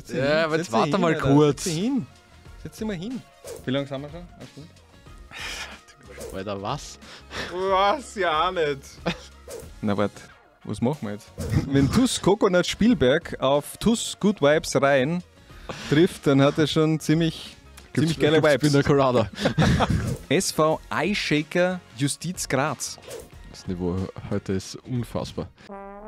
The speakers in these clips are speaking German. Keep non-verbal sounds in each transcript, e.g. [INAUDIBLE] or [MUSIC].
Setz ja, hin. aber jetzt warte mal Alter. kurz. Setz dich hin. Setz dich mal hin. Wie lange sind wir schon? Eine Stunde? Alter, was? Was? Ja, auch nicht. Na, warte. Was machen wir jetzt? [LAUGHS] Wenn Tuss Coconut Spielberg auf Tuss Good Vibes rein trifft, dann hat er schon ziemlich, ziemlich geile Vibes. Ich bin der Corrada. [LAUGHS] SV Eyeshaker Justiz Graz. Das Niveau heute ist unfassbar.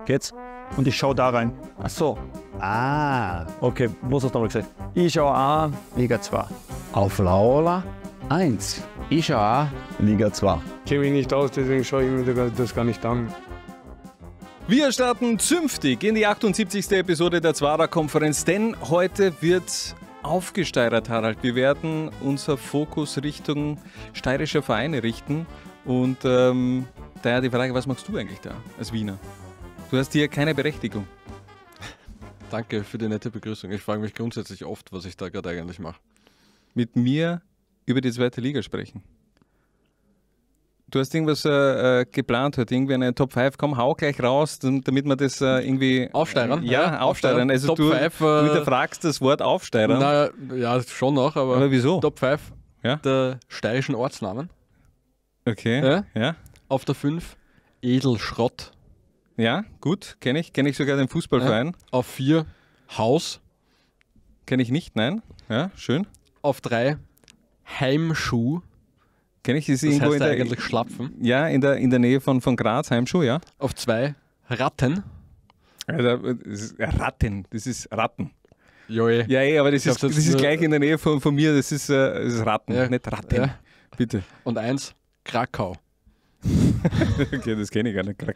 Geht's? und ich schaue da rein. Ach so. Ah. Okay, muss das nochmal gesagt. Ich schaue A, Liga 2. Auf Laola 1. Ich schaue A, Liga 2. Ich kenne mich nicht aus, deswegen schaue ich mir das gar nicht an. Wir starten zünftig in die 78. Episode der zwara konferenz denn heute wird aufgesteigert, Harald. Wir werden unser Fokus Richtung steirischer Vereine richten. Und ähm, daher die Frage, was machst du eigentlich da als Wiener? Du hast hier keine Berechtigung. [LAUGHS] Danke für die nette Begrüßung. Ich frage mich grundsätzlich oft, was ich da gerade eigentlich mache. Mit mir über die zweite Liga sprechen. Du hast irgendwas äh, äh geplant heute, irgendwie eine Top 5. Komm, hau gleich raus, damit man das äh, irgendwie. Aufsteigern? Ja, ja aufsteigern. Also, Top du, 5, äh, hinterfragst das Wort aufsteigern. Naja, ja, schon noch, aber. Aber wieso? Top 5 ja? der steirischen Ortsnamen. Okay. Ja? ja. Auf der 5 Edelschrott. Ja, gut, kenne ich. Kenne ich sogar den Fußballverein. Ja. Auf vier Haus. Kenne ich nicht, nein. Ja, schön. Auf drei Heimschuh. Kenne ich, das ist das irgendwo heißt in der, eigentlich Schlapfen. Ja, in der, in der Nähe von, von Graz, Heimschuh, ja. Auf zwei Ratten. Alter, Ratten, das ist Ratten. Joe. Ja, ey, eh. eh, aber das, ist, das ist gleich in der Nähe von, von mir, das ist, äh, das ist Ratten, ja. nicht Ratten. Ja. Bitte. Und eins, Krakau. [LAUGHS] okay, das kenne ich gar nicht. Krakau?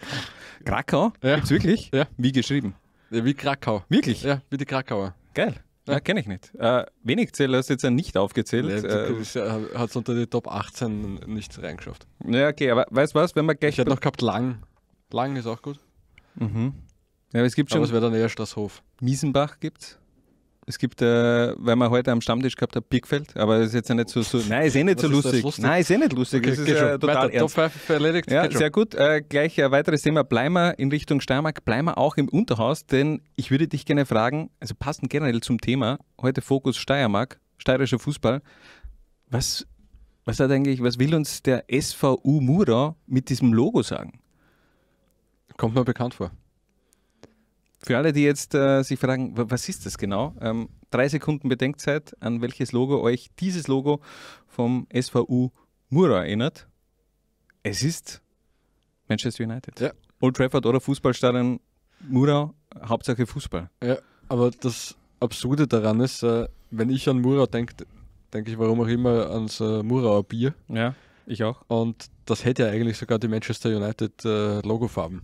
Krakau? Ja. Gibt's wirklich? Ja. Wie geschrieben? Ja, wie Krakau. Wirklich? Ja, wie die Krakauer. Geil. Ja, kenne ich nicht. Äh, wenig Zähler hast du jetzt nicht aufgezählt. Ja, äh, Hat es unter die Top 18 nichts reingeschafft. Ja, okay, aber weißt du was, wenn man gleich. Ich hätte noch gehabt Lang. Lang ist auch gut. Mhm. Ja, aber es gibt schon. Aber es wäre dann eher Straßhof. Miesenbach gibt's. Es gibt, äh, weil man heute am Stammtisch gehabt hat, Birkfeld, aber das ist jetzt ja nicht so, so nein, ist eh nicht so lustig. lustig. Nein, ist eh nicht lustig. Okay, das ist ja total Weiter, ernst. erledigt. Ja, sehr gut. Äh, gleich ein weiteres Thema, bleiben wir in Richtung Steiermark, bleiben wir auch im Unterhaus, denn ich würde dich gerne fragen, also passend generell zum Thema, heute Fokus Steiermark, steirischer Fußball. Was, was hat eigentlich, was will uns der SVU Mura mit diesem Logo sagen? Kommt mir bekannt vor. Für alle, die jetzt äh, sich fragen, was ist das genau? Ähm, drei Sekunden Bedenkzeit, an welches Logo euch dieses Logo vom SVU Mura erinnert. Es ist Manchester United. Ja. Old Trafford oder Fußballstadion Mura, Hauptsache Fußball. Ja, aber das Absurde daran ist, äh, wenn ich an Mura denke, denke ich warum auch immer ans äh, Murauer Bier. Ja, ich auch. Und das hätte ja eigentlich sogar die Manchester United äh, Logofarben.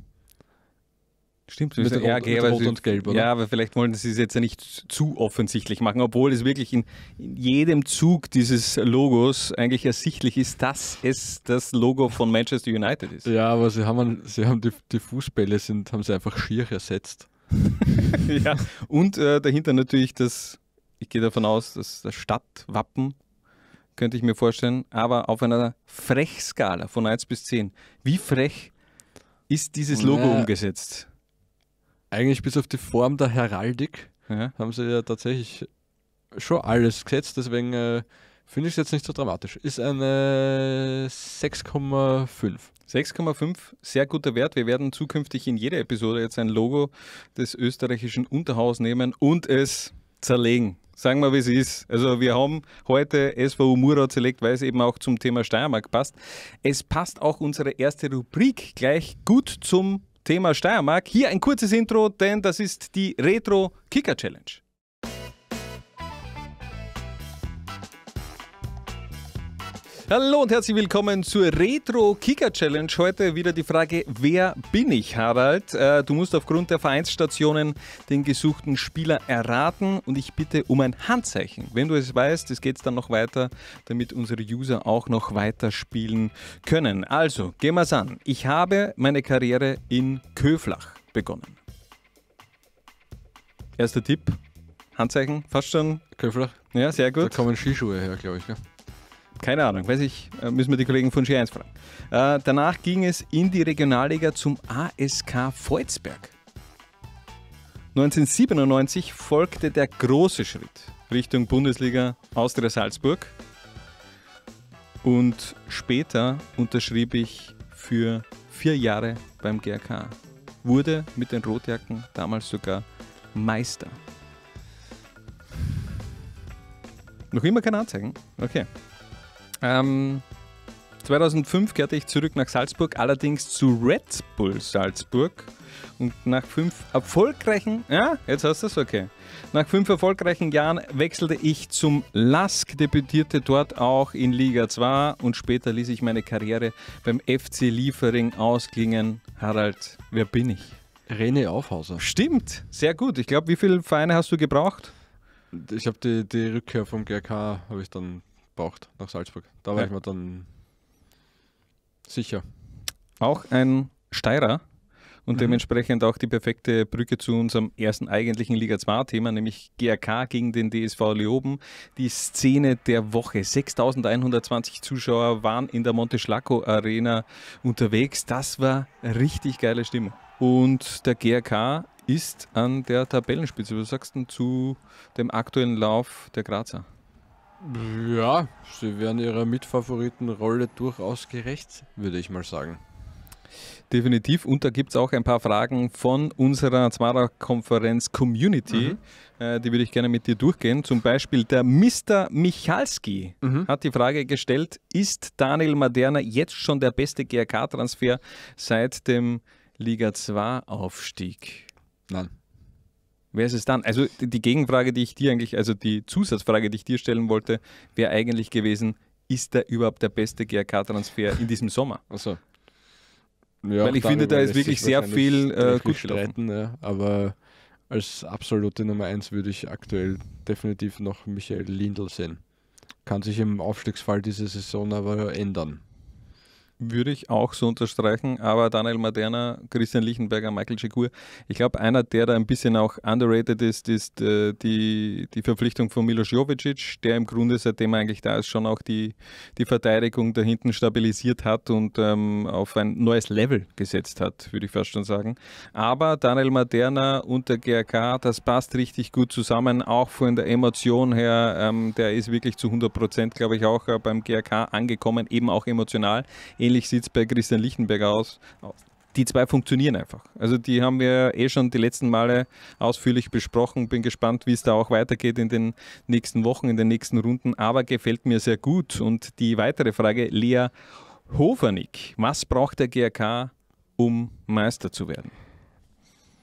Stimmt, mit, mit, ja, okay, mit Rot und Gelb, oder? Ja, aber vielleicht wollen sie es jetzt ja nicht zu offensichtlich machen, obwohl es wirklich in, in, jedem Zug dieses Logos eigentlich ersichtlich ist, dass es das Logo von Manchester United ist. Ja, aber sie haben, sie haben die, die Fußbälle sind, haben sie einfach schier ersetzt. [LAUGHS] ja, und äh, dahinter natürlich das, ich gehe davon aus, dass das Stadtwappen könnte ich mir vorstellen, aber auf einer Frechskala von 1 bis 10. Wie frech ist dieses Logo naja, umgesetzt? eigentlich bis auf die Form der Heraldik ja. haben sie ja tatsächlich schon alles gesetzt, deswegen äh, finde ich es jetzt nicht so dramatisch. Ist eine 6,5. 6,5, sehr guter Wert. Wir werden zukünftig in jeder Episode jetzt ein Logo des österreichischen Unterhaus nehmen und es zerlegen. Sagen wir, wie es ist. Also wir haben heute SVU Mura zerlegt, weil es eben auch zum Thema Steiermark passt. Es passt auch unsere erste Rubrik gleich gut zum Thema Steiermark. Hier ein kurzes Intro, denn das ist die Retro Kicker Challenge. Hallo und herzlich willkommen zur Retro Kicker Challenge. Heute wieder die Frage, wer bin ich, Harald? Äh, du musst aufgrund der Vereinsstationen den gesuchten Spieler erraten und ich bitte um ein Handzeichen. Wenn du es weißt, es geht dann noch weiter, damit unsere User auch noch weiter spielen können. Also, gehen wir's an. Ich habe meine Karriere in Köflach begonnen. Erster Tipp, Handzeichen, fast schon. Köflach. Ja, sehr gut. Da kommen Skischuhe her, glaube ich. Gell? Keine Ahnung, weiß ich, äh, müssen wir die Kollegen von G1 fragen. Äh, danach ging es in die Regionalliga zum ASK Volzberg. 1997 folgte der große Schritt Richtung Bundesliga Austria Salzburg. Und später unterschrieb ich für vier Jahre beim GRK. Wurde mit den Rotjacken damals sogar Meister. Noch immer keine Anzeigen? Okay. Ähm, 2005 kehrte ich zurück nach Salzburg, allerdings zu Red Bull Salzburg. Und nach fünf erfolgreichen, ja, jetzt hast du es okay. Nach fünf erfolgreichen Jahren wechselte ich zum LASK, debütierte dort auch in Liga 2 und später ließ ich meine Karriere beim FC Liefering ausklingen. Harald, wer bin ich? Rene Aufhauser. Stimmt, sehr gut. Ich glaube, wie viele Vereine hast du gebraucht? Ich habe die, die Rückkehr vom GRK, habe ich dann braucht nach Salzburg. Da war ja. ich mir dann sicher. Auch ein Steirer und mhm. dementsprechend auch die perfekte Brücke zu unserem ersten eigentlichen Liga 2 Thema, nämlich GRK gegen den DSV Leoben. Die Szene der Woche. 6120 Zuschauer waren in der Monte Schlacco Arena unterwegs. Das war richtig geile Stimmung. Und der GRK ist an der Tabellenspitze. Was sagst du zu dem aktuellen Lauf der Grazer? Ja, sie werden ihrer Mitfavoritenrolle durchaus gerecht, würde ich mal sagen. Definitiv. Und da gibt es auch ein paar Fragen von unserer Zwarer-Konferenz Community. Mhm. Äh, die würde ich gerne mit dir durchgehen. Zum Beispiel der Mr. Michalski mhm. hat die Frage gestellt: Ist Daniel Maderna jetzt schon der beste GRK-Transfer seit dem Liga 2-Aufstieg? Nein. Wer ist es dann? Also die Gegenfrage, die ich dir eigentlich, also die Zusatzfrage, die ich dir stellen wollte, wäre eigentlich gewesen, ist da überhaupt der beste GRK-Transfer in diesem Sommer? Achso. Ja, Weil ich finde, da ist wirklich sehr viel äh, gut streiten, ja, aber als absolute Nummer 1 würde ich aktuell definitiv noch Michael Lindl sehen. Kann sich im Aufstiegsfall diese Saison aber ändern. Würde ich auch so unterstreichen, aber Daniel Maderna, Christian Lichtenberger, Michael Schikur, ich glaube, einer, der da ein bisschen auch underrated ist, ist äh, die, die Verpflichtung von Milos Jovicic, der im Grunde, seitdem er eigentlich da ist, schon auch die, die Verteidigung da hinten stabilisiert hat und ähm, auf ein neues Level gesetzt hat, würde ich fast schon sagen. Aber Daniel Maderna und der GRK, das passt richtig gut zusammen, auch von der Emotion her, ähm, der ist wirklich zu 100 Prozent, glaube ich, auch äh, beim GRK angekommen, eben auch emotional ähnlich sieht es bei Christian Lichtenberger aus. Die zwei funktionieren einfach. Also die haben wir eh schon die letzten Male ausführlich besprochen. Bin gespannt, wie es da auch weitergeht in den nächsten Wochen, in den nächsten Runden. Aber gefällt mir sehr gut. Und die weitere Frage, Lea Hofernick. Was braucht der GRK, um Meister zu werden?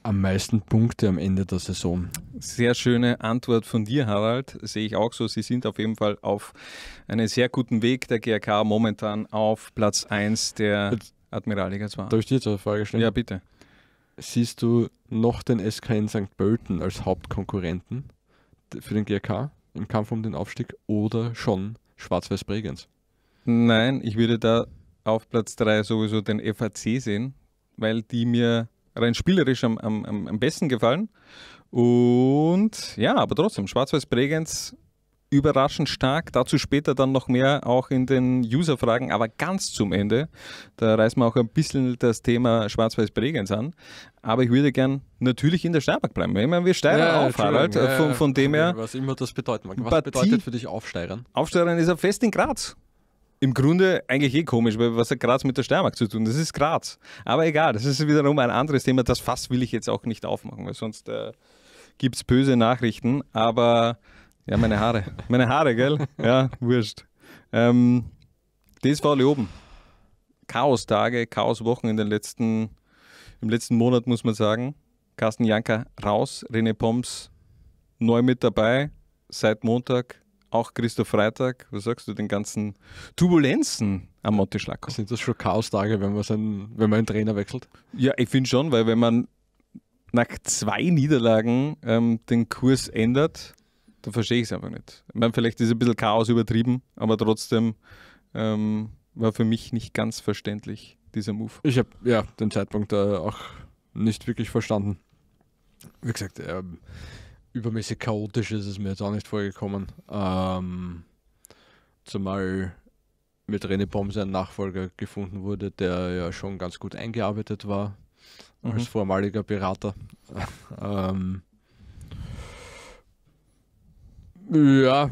am meisten Punkte am Ende der Saison? Sehr schöne Antwort von dir, Harald. Sehe ich auch so. Sie sind auf jeden Fall auf einem sehr guten Weg. Der GRK momentan auf Platz 1 der Admiralliga 2. Darf ich dir jetzt eine Frage stellen? Ja, bitte. Siehst du noch den SKN St. Pölten als Hauptkonkurrenten für den GRK im Kampf um den Aufstieg oder schon Schwarz-Weiß Bregenz? Nein, ich würde da auf Platz 3 sowieso den FAC sehen, weil die mir rein spielerisch am, am, am besten gefallen. Und ja, aber trotzdem, Schwarz-Weiß Bregenz überraschend stark. Dazu später dann noch mehr auch in den User-Fragen, aber ganz zum Ende. Da reißen wir auch ein bisschen das Thema Schwarz-Weiß-Bregenz an. Aber ich würde gern natürlich in der Steiermark bleiben. Ich meine, wir steigern ja, auf, Harald. Äh, ja, von, von, dem her. Was immer das bedeuten mag. Was Partie, bedeutet für dich Aufsteigern? Aufsteigern ist ein fest in Graz im Grunde eigentlich eh komisch, weil was hat Graz mit der Steiermark zu tun? Das ist Graz. Aber egal, das ist wiederum ein anderes Thema. Das Fass will ich jetzt auch nicht aufmachen, weil sonst äh, gibt es böse Nachrichten. Aber ja, meine Haare. [LAUGHS] meine Haare, gell? Ja, wurscht. Ähm, DSV Leoben. Chaos-Tage, Chaos-Wochen in den letzten, im letzten Monat, muss man sagen. Carsten Janker raus, René Poms neu mit dabei, seit Montag auch Christoph Freitag. Was sagst du den ganzen Turbulenzen am Monte Schlacko? Sind das schon Chaostage, wenn man, seinen, wenn man einen Trainer wechselt? Ja, ich finde schon, weil wenn man nach zwei Niederlagen ähm, den Kurs ändert, dann verstehe ich es einfach nicht. Ich meine, vielleicht ist ein bisschen Chaos übertrieben, aber trotzdem ähm, war für mich nicht ganz verständlich, dieser Move. Ich habe ja den Zeitpunkt äh, auch nicht wirklich verstanden. Wie gesagt, ähm, übermäßig chaotisch ist es mir jetzt auch nicht vorgekommen. Ähm, zumal mit René Pommes ein Nachfolger gefunden wurde, der ja schon ganz gut eingearbeitet war mhm. als vormaliger Berater. [LAUGHS] ähm, ja,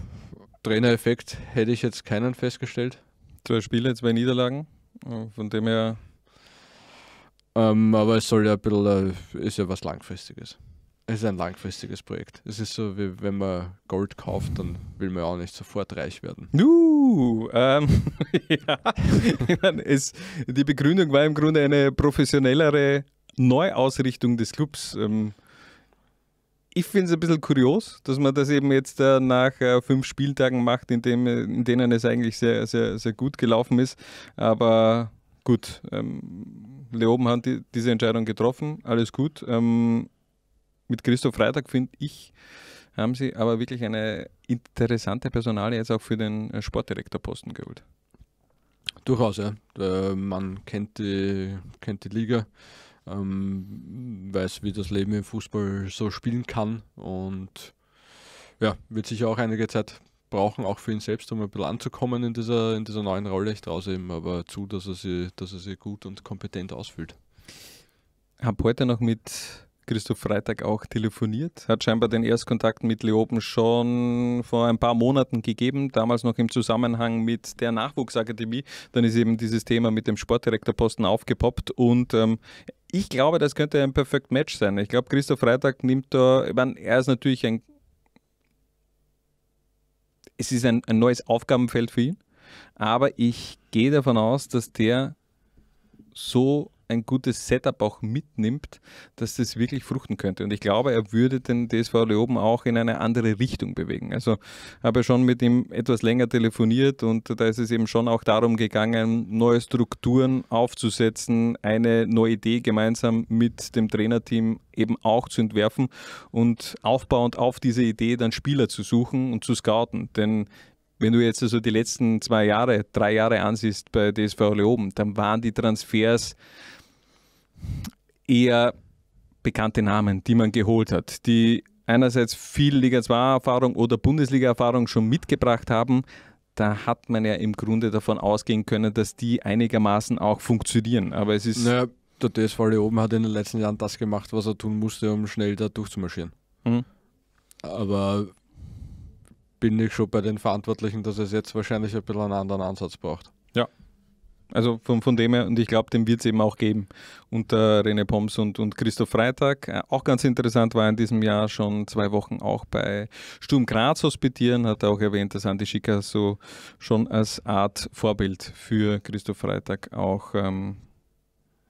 Trainereffekt hätte ich jetzt keinen festgestellt. Zwei Spiele, zwei Niederlagen, äh, von dem her. Ähm, aber es soll ja ein bisschen, äh, ist ja was Langfristiges es ist ein langfristiges Projekt. Es ist so, wie wenn man Gold kauft, dann will man ja auch nicht sofort reich werden. Nu, ähm, [LAUGHS] ja. es, die Begründung war im Grunde eine professionellere Neuausrichtung des Clubs. Ähm, ich finde es ein bisschen kurios, dass man das eben jetzt äh, nach äh, fünf Spieltagen macht, in, dem, in denen es eigentlich sehr, sehr, sehr gut gelaufen ist. Aber gut, ähm, Leoben hat die, diese Entscheidung getroffen, alles gut. Ähm, mit Christoph Freitag, finde ich, haben sie aber wirklich eine interessante Personale jetzt auch für den äh, Sportdirektorposten geholt. Durchaus, ja. man kennt die, kennt die Liga, ähm, weiß, wie das Leben im Fußball so spielen kann und ja, wird sicher auch einige Zeit brauchen, auch für ihn selbst, um ein bisschen anzukommen in dieser, in dieser neuen Rolle. Ich traue ihm aber zu, dass er, sie, dass er sie gut und kompetent ausfüllt. Ich Habe heute noch mit Christoph Freitag auch telefoniert. Hat scheinbar den Erstkontakt mit Leopen schon vor ein paar Monaten gegeben, damals noch im Zusammenhang mit der Nachwuchsakademie. Dann ist eben dieses Thema mit dem Sportdirektorposten aufgepoppt und ähm, ich glaube, das könnte ein perfekt Match sein. Ich glaube, Christoph Freitag nimmt da, ich meine, er ist natürlich ein, es ist ein, ein neues Aufgabenfeld für ihn, aber ich gehe davon aus, dass der so ein gutes Setup auch mitnimmt, dass das wirklich fruchten könnte. Und ich glaube, er würde den DSV Leoben auch in eine andere Richtung bewegen. Also habe schon mit ihm etwas länger telefoniert und da ist es eben schon auch darum gegangen, neue Strukturen aufzusetzen, eine neue Idee gemeinsam mit dem Trainerteam eben auch zu entwerfen und aufbauend auf diese Idee dann Spieler zu suchen und zu scouten. Denn wenn du jetzt also die letzten zwei Jahre, drei Jahre ansiehst bei DSV Leoben, dann waren die Transfers eher bekannte Namen, die man geholt hat, die einerseits viel Liga 2-Erfahrung oder Bundesliga-Erfahrung schon mitgebracht haben. Da hat man ja im Grunde davon ausgehen können, dass die einigermaßen auch funktionieren. Aber es ist. Naja, der DSV oben hat in den letzten Jahren das gemacht, was er tun musste, um schnell da durchzumarschieren. Mhm. Aber bin ich schon bei den Verantwortlichen, dass es jetzt wahrscheinlich ein bisschen einen anderen Ansatz braucht. Ja, also von, von dem her, und ich glaube, den wird es eben auch geben unter René Poms und, und Christoph Freitag. Äh, auch ganz interessant war in diesem Jahr schon zwei Wochen auch bei Sturm Graz hospitieren, hat er auch erwähnt, dass Andi Schicker so schon als Art Vorbild für Christoph Freitag auch ähm,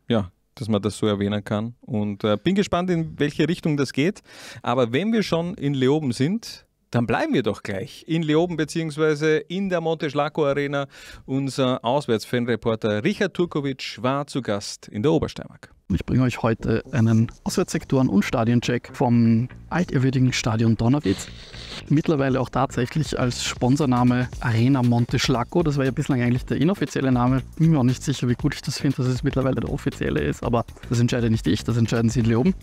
ja, dass man das so erwähnen kann. Und äh, bin gespannt, in welche Richtung das geht. Aber wenn wir schon in Leoben sind, dann bleiben wir doch gleich in Leoben bzw. in der Monte Schlacco Arena. Unser Auswärtsfanreporter Richard Turkovic war zu Gast in der Obersteiermark. Und ich bringe euch heute einen Auswärtssektoren- und Stadioncheck vom altehrwürdigen Stadion Donnerwitz. Mittlerweile auch tatsächlich als Sponsorname Arena Monte Schlacco. Das war ja bislang eigentlich der inoffizielle Name. Bin mir auch nicht sicher, wie gut ich das finde, dass es mittlerweile der offizielle ist. Aber das entscheide nicht ich, das entscheiden Sie in Leoben.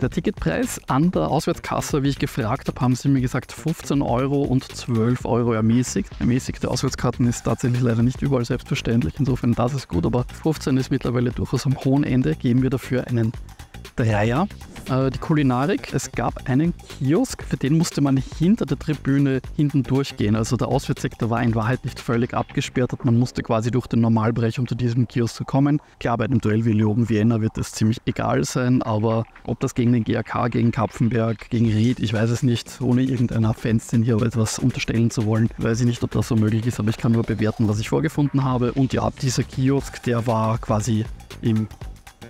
Der Ticketpreis an der Auswärtskasse, wie ich gefragt habe, haben sie mir gesagt 15 Euro und 12 Euro ermäßigt. Ermäßigte Auswärtskarten ist tatsächlich leider nicht überall selbstverständlich. Insofern das ist gut, aber 15 ist mittlerweile durchaus am hohen Ende geben wir dafür einen Dreier. Äh, die Kulinarik, es gab einen Kiosk, für den musste man hinter der Tribüne hinten durchgehen. Also der Auswärtssektor war in Wahrheit halt nicht völlig abgesperrt und man musste quasi durch den Normalbrech, um zu diesem Kiosk zu kommen. Klar, bei einem Duell wie Leoben Vienna wird es ziemlich egal sein, aber ob das gegen den GAK, gegen Kapfenberg, gegen Ried, ich weiß es nicht, ohne irgendeiner Fanszene hier etwas unterstellen zu wollen, weiß ich nicht, ob das so möglich ist, aber ich kann nur bewerten, was ich vorgefunden habe. Und ja, dieser Kiosk, der war quasi im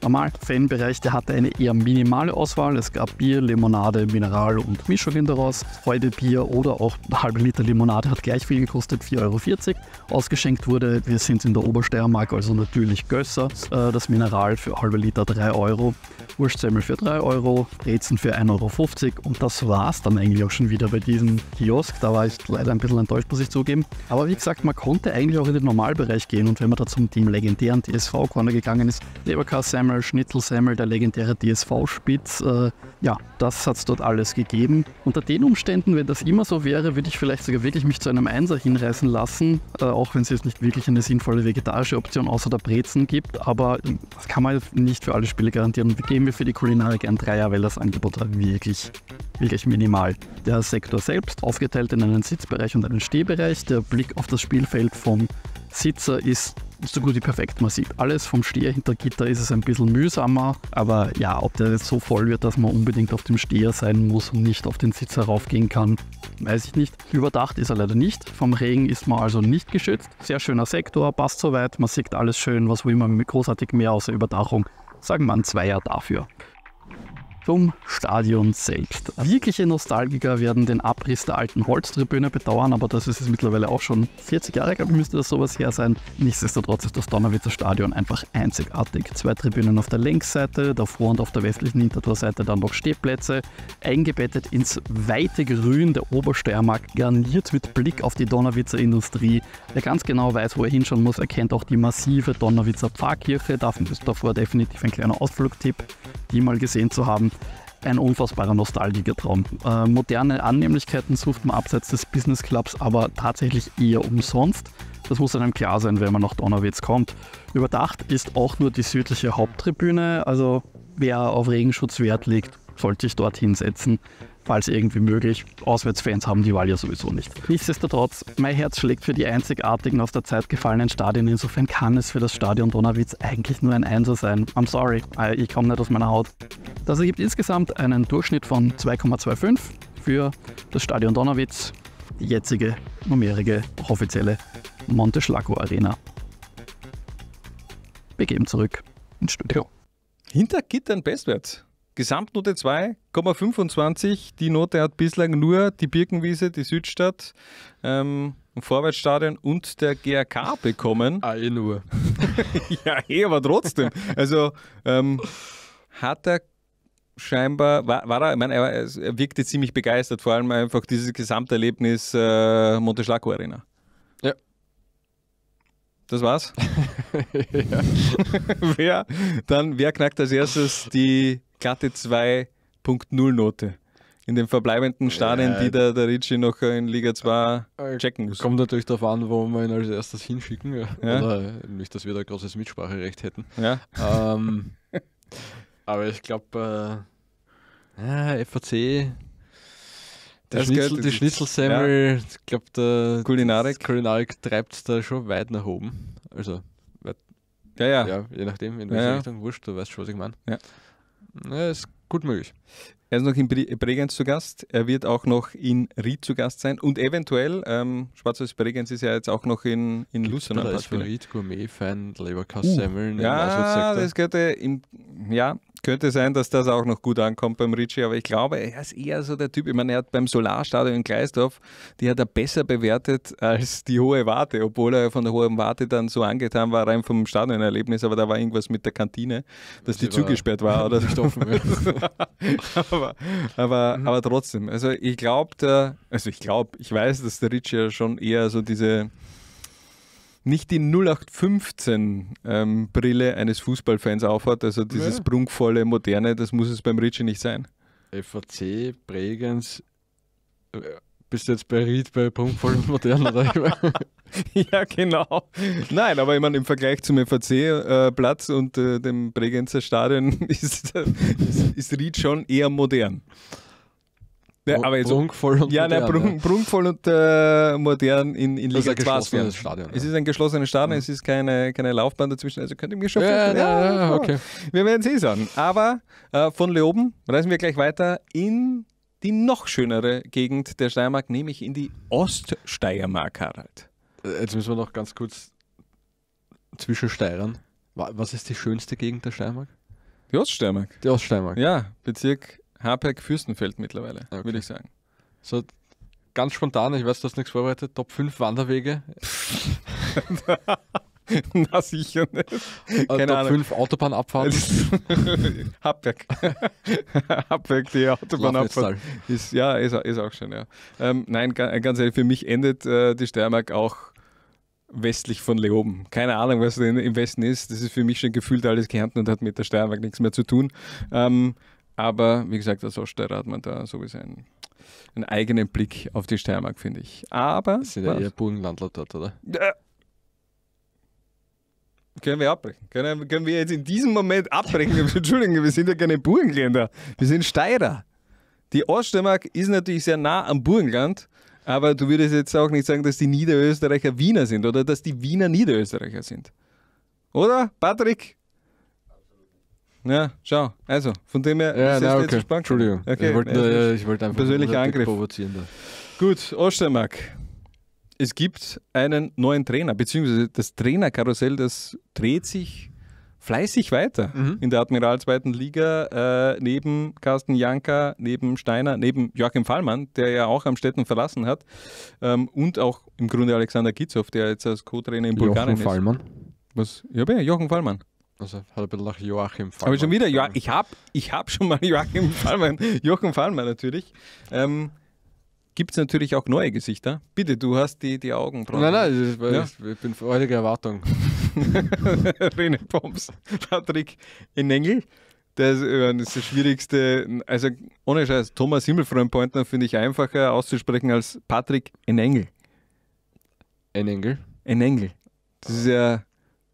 normal. Fanbereich, der hatte eine eher minimale Auswahl. Es gab Bier, Limonade, Mineral und Mischungen daraus. Heute Bier oder auch [LAUGHS] eine halbe Liter Limonade hat gleich viel gekostet, 4,40 Euro. Ausgeschenkt wurde, wir sind in der Obersteiermark, also natürlich Gösser. Äh, das Mineral für halbe Liter 3 Euro, Wurstsemmel für 3 Euro, Brezen für 1,50 Euro. Und das war es dann eigentlich auch schon wieder bei diesem Kiosk. Da war ich leider ein bisschen enttäuscht, muss ich zugeben. Aber wie gesagt, man konnte eigentlich auch in den Normalbereich gehen. Und wenn man da zum Team legendären TSV-Corner gegangen ist, Leberkass, Sam Semmel, Schnitzelsemmel, der legendäre DSV-Spitz. Äh, ja, das hat es dort alles gegeben. Unter den Umständen, wenn das immer so wäre, würde ich vielleicht sogar wirklich mich zu einem Einser hinreißen lassen, äh, auch wenn es jetzt nicht wirklich eine sinnvolle vegetarische Option außer der Brezen gibt. Aber äh, das kann man nicht für alle Spiele garantieren. wir geben wir für die Kulinarik ein Dreier, weil das Angebot war wirklich, wirklich minimal. Der Sektor selbst, aufgeteilt in einen Sitzbereich und einen Stehbereich, der Blick auf das Spielfeld vom Sitzer ist so gut wie perfekt. Man sieht alles vom Steher hinter Gitter ist es ein bisschen mühsamer, aber ja, ob der jetzt so voll wird, dass man unbedingt auf dem Steher sein muss und nicht auf den Sitzer raufgehen kann, weiß ich nicht. Überdacht ist er leider nicht. Vom Regen ist man also nicht geschützt. Sehr schöner Sektor, passt soweit. Man sieht alles schön, was will man großartig mehr außer Überdachung. Sagen wir ein Zweier dafür zum Stadion selbst. Wirkliche Nostalgiker werden den Abriss der alten Holztribüne bedauern, aber das ist es mittlerweile auch schon 40 Jahre, glaube ich, müsste das sowas her sein. Nichtsdestotrotz ist das Donnerwitzer Stadion einfach einzigartig. Zwei Tribünen auf der Längsseite, davor und auf der westlichen Hintertorseite dann noch Stehplätze, eingebettet ins weite Grün der Obersteiermark, garniert mit Blick auf die Donnerwitzer Industrie. Wer ganz genau weiß, wo er hinschauen muss, erkennt auch die massive Donnerwitzer Pfarrkirche. Davon ist davor definitiv ein kleiner Ausflugtipp, die mal gesehen zu haben ein unfassbarer nostalgischer Traum. Äh, moderne Annehmlichkeiten sucht man abseits des Business Clubs aber tatsächlich eher umsonst. Das muss einem klar sein, wenn man nach Donauwitz kommt. Überdacht ist auch nur die südliche Haupttribüne, also wer auf Regenschutz Wert legt, sollte sich dorthin setzen falls irgendwie möglich. Auswärtsfans haben die Wahl ja sowieso nicht. Nichtsdestotrotz, mein Herz schlägt für die einzigartigen aus der Zeit gefallenen Stadien. Insofern kann es für das Stadion Donauwitz eigentlich nur ein Einser sein. I'm sorry, ich komme nicht aus meiner Haut. Das ergibt insgesamt einen Durchschnitt von 2,25 für das Stadion Donauwitz, die jetzige numerige offizielle Monteschlago Arena. Wir gehen zurück ins Studio. Hinter Gittern bestwärts. Gesamtnote 2,25. Die Note hat bislang nur die Birkenwiese, die Südstadt, ähm, Vorwärtsstadion und der GRK bekommen. Ah, eh nur. [LAUGHS] ja, eh, aber trotzdem. Also ähm, hat er scheinbar, war, war er, ich meine, er, wirkte ziemlich begeistert, vor allem einfach dieses Gesamterlebnis äh, Monteschlacco Arena. Ja. Das war's. [LAUGHS] [LAUGHS] wer, dann, wer knackt als erstes die glatte 2.0 Note in den verbleibenden Stadien, ja, die der, der Ricci noch in Liga 2 ah, äh, checken muss. Kommt natürlich darauf an, wo wir ihn als erstes hinschicken. Ja. Oder nicht, dass wir da großes Mitspracherecht hätten. Ja. Ähm, [LAUGHS] aber ich glaube, äh, ja, FAC, das Schnitzel, gehört, die Schnitzelsemmel, ich glaube, der Kulinarik. Kulinarik treibt es da schon weit nach oben. Also, weit, ja, ja. ja, je nachdem, in welche Richtung, wurscht, du weißt schon, was ich meine. Ja. Ja, ne, ist gut möglich. Er ist noch in Bregenz zu Gast. Er wird auch noch in Ried zu Gast sein und eventuell, ähm, weiß Bregenz ist ja jetzt auch noch in, in Lustenau. Da ist Ried Gourmet-Fan, Leberkassemmeln. Uh, ja, also das könnte, im, ja, könnte sein, dass das auch noch gut ankommt beim Ritchie, aber ich glaube, er ist eher so der Typ. Ich meine, er hat beim Solarstadion in Gleisdorf, die hat er besser bewertet als die hohe Warte, obwohl er von der hohen Warte dann so angetan war, rein vom Stadionerlebnis, aber da war irgendwas mit der Kantine, dass Sie die war zugesperrt war [LAUGHS] oder nicht offen. Ja. [LAUGHS] aber, aber, mhm. aber trotzdem, also ich glaube, also ich glaube, ich weiß, dass der Rich ja schon eher so diese nicht die 0815-Brille ähm, eines Fußballfans aufhat, also dieses ja. prunkvolle, moderne, das muss es beim Richie nicht sein. FAC, Bregenz, äh, bist du jetzt bei Ried bei prunkvoll und modern oder? [LAUGHS] [LAUGHS] ja, genau. Nein, aber ich meine, im Vergleich zum FAC-Platz äh, und äh, dem Bregenzer Stadion [LAUGHS] ist, äh, ist, Ried schon eher modern. Ja, aber jetzt, prunkvoll und ja, modern. Nein, prunk, prunkvoll und äh, modern in, in Liga 2 Stadion. Es ist ein geschlossenes Stadion, ja. Mhm. es ist keine, keine Laufbahn dazwischen, also könnt ihr mir schon ja, ja, ja, okay. Wir werden es eh sagen. Aber äh, von Leoben reisen wir gleich weiter in die noch schönere Gegend der Steiermark, nämlich in die Oststeiermark, Harald. Jetzt müssen wir noch ganz kurz zwischensteuern. Was ist die schönste Gegend der Steiermark? Die Oststeiermark. Die Oststeiermark. Ja, Bezirk Habeck-Fürstenfeld mittlerweile, okay. würde ich sagen. So ganz spontan, ich weiß, du hast nichts vorbereitet, Top 5 Wanderwege. [LAUGHS] [LAUGHS] [LAUGHS] Na sicher nicht. Äh, Keine Top Ahnung. 5 Autobahnabfahrt. Happberg. [LAUGHS] Happberg, [LAUGHS] die Autobahnabfahrt. Ist, ja, ist, ist, auch schön, ja. Ähm, nein, ganz ehrlich, für mich endet äh, die Steiermark auch westlich von Leoben. Keine Ahnung, was im Westen ist. Das ist für mich schon gefühlt alles Kärnten und hat mit der Steiermark nichts mehr zu tun. Ähm, aber wie gesagt, als Oststeirer hat man da sowieso ein einen eigenen Blick auf die Steiermark, finde ich. Aber. Das sind ja eher Burgenlandler dort, oder? Ja. Äh, können wir abbrechen? Können, können wir jetzt in diesem Moment abbrechen? [LAUGHS] Entschuldigen, wir sind ja keine Burgenländer. Wir sind Steirer. Die Oststeiermark ist natürlich sehr nah am Burgenland, aber du würdest jetzt auch nicht sagen, dass die Niederösterreicher Wiener sind oder dass die Wiener Niederösterreicher sind. Oder, Patrick? Ja, schau. Also, von dem her ja, ist nein, okay. Entschuldigung. Okay. Ich wollte, äh, ich einfach persönlichen Angriff provozieren. Da. Gut, Oststeiermark es gibt einen neuen Trainer, beziehungsweise das Trainerkarussell, das dreht sich fleißig weiter mhm. in der Admiral zweiten Liga. Äh, neben Carsten Janka, neben Steiner, neben Joachim Fallmann, der ja auch am Städten verlassen hat. Ähm, und auch im Grunde Alexander Gizow, der jetzt als Co-Trainer in Bulgarien Jochen ist. Fallmann. Was? Ja, ja, Jochen Fallmann. Also hat ein bisschen nach Joachim Fallmann. Aber schon wieder, jo ich habe ich hab schon mal [LAUGHS] Joachim Fallmann, Jochen Fallmann natürlich. Ähm, gibt es natürlich auch neue Gesichter. Bitte, du hast die, die Augen. Nein, nein, ich, ja? ich bin freudige Erwartung. [LAUGHS] Rene Poms, Patrick Enengel. Äh, das, ist das Schwierigste. Also ohne Scheiß, Thomas Himmelfreund-Pointner finde ich einfacher auszusprechen als Patrick Enengel. Enengel? Enengel. Das ist ja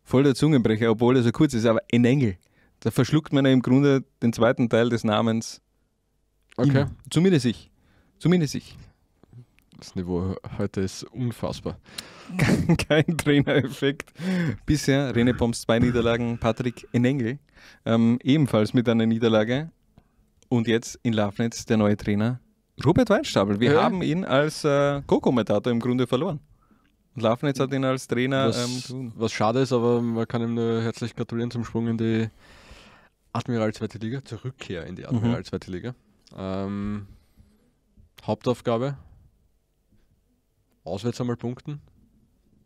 voll der Zungenbrecher, obwohl er so kurz ist, aber Enengel. Da verschluckt man ja im Grunde den zweiten Teil des Namens. Okay. Immer. Zumindest ich. Zumindest ich. Das Niveau heute ist unfassbar. [LAUGHS] Kein Trainereffekt. Bisher Rene Poms zwei Niederlagen, Patrick Enengel ähm, ebenfalls mit einer Niederlage. Und jetzt in Lafnitz der neue Trainer Robert Weinstapel. Wir ja. haben ihn als äh, Co-Kommentator im Grunde verloren. Und Lafnitz hat ihn als Trainer. Was, ähm, was schade ist, aber man kann ihm nur herzlich gratulieren zum Sprung in die Admiral zweite Liga, zur Rückkehr in die Admiral mhm. zweite Liga. Ähm, Hauptaufgabe auswärts einmal punkten,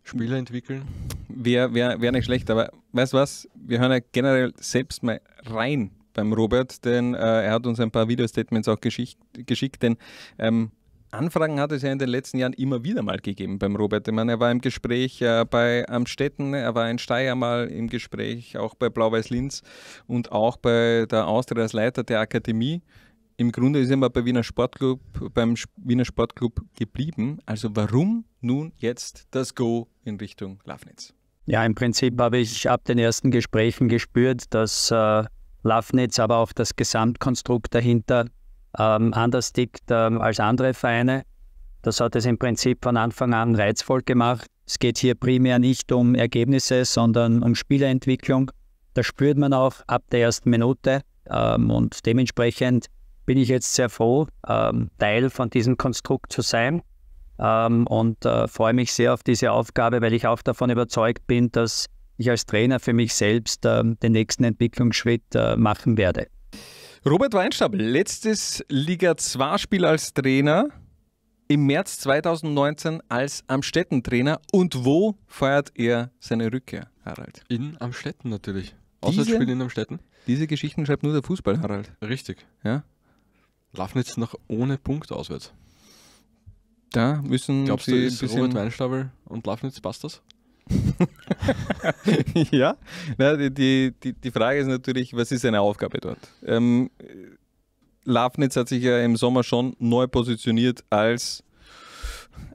Spieler entwickeln. Wäre wär, wär nicht schlecht, aber weißt du was? Wir hören ja generell selbst mal rein beim Robert, denn äh, er hat uns ein paar Video-Statements auch geschickt, denn ähm, Anfragen hat es ja in den letzten Jahren immer wieder mal gegeben beim Robert. Ich meine, er war im Gespräch äh, bei Amstetten, er war in Steyr mal im Gespräch, auch bei Blau-Weiß Linz und auch bei der Austria als Leiter der Akademie im Grunde ist er mal bei Wiener Sportclub, beim Wiener Sportclub geblieben. Also warum nun jetzt das Go in Richtung Lafnitz? Ja, im Prinzip habe ich ab den ersten Gesprächen gespürt, dass äh, Lafnitz, aber auch das Gesamtkonstrukt dahinter ähm, anders tickt ähm, als andere Vereine. Das hat es im Prinzip von Anfang an reizvoll gemacht. Es geht hier primär nicht um Ergebnisse, sondern um Spielerentwicklung. Das spürt man auch ab der ersten Minute. Ähm, und dementsprechend bin ich jetzt sehr froh, ähm, Teil von diesem Konstrukt zu sein ähm, und äh, freue mich sehr auf diese Aufgabe, weil ich auch davon überzeugt bin, dass ich als Trainer für mich selbst ähm, den nächsten Entwicklungsschritt äh, machen werde. Robert Weinstapel, letztes Liga 2-Spiel als Trainer im März 2019 als Amstetten-Trainer. Und wo feiert er seine Rückkehr, Harald? In Amstetten natürlich. Auswärtsspiel in Amstetten. Diese Geschichten schreibt nur der Fußball, Harald. Richtig. Ja. Lafnitz noch ohne Punkt auswärts. Da müssen Glaubst sie du, ist Robert Weinstapel und Lafnitz, passt das? [LAUGHS] ja, Na, die, die, die Frage ist natürlich, was ist seine Aufgabe dort? Ähm, Lafnitz hat sich ja im Sommer schon neu positioniert als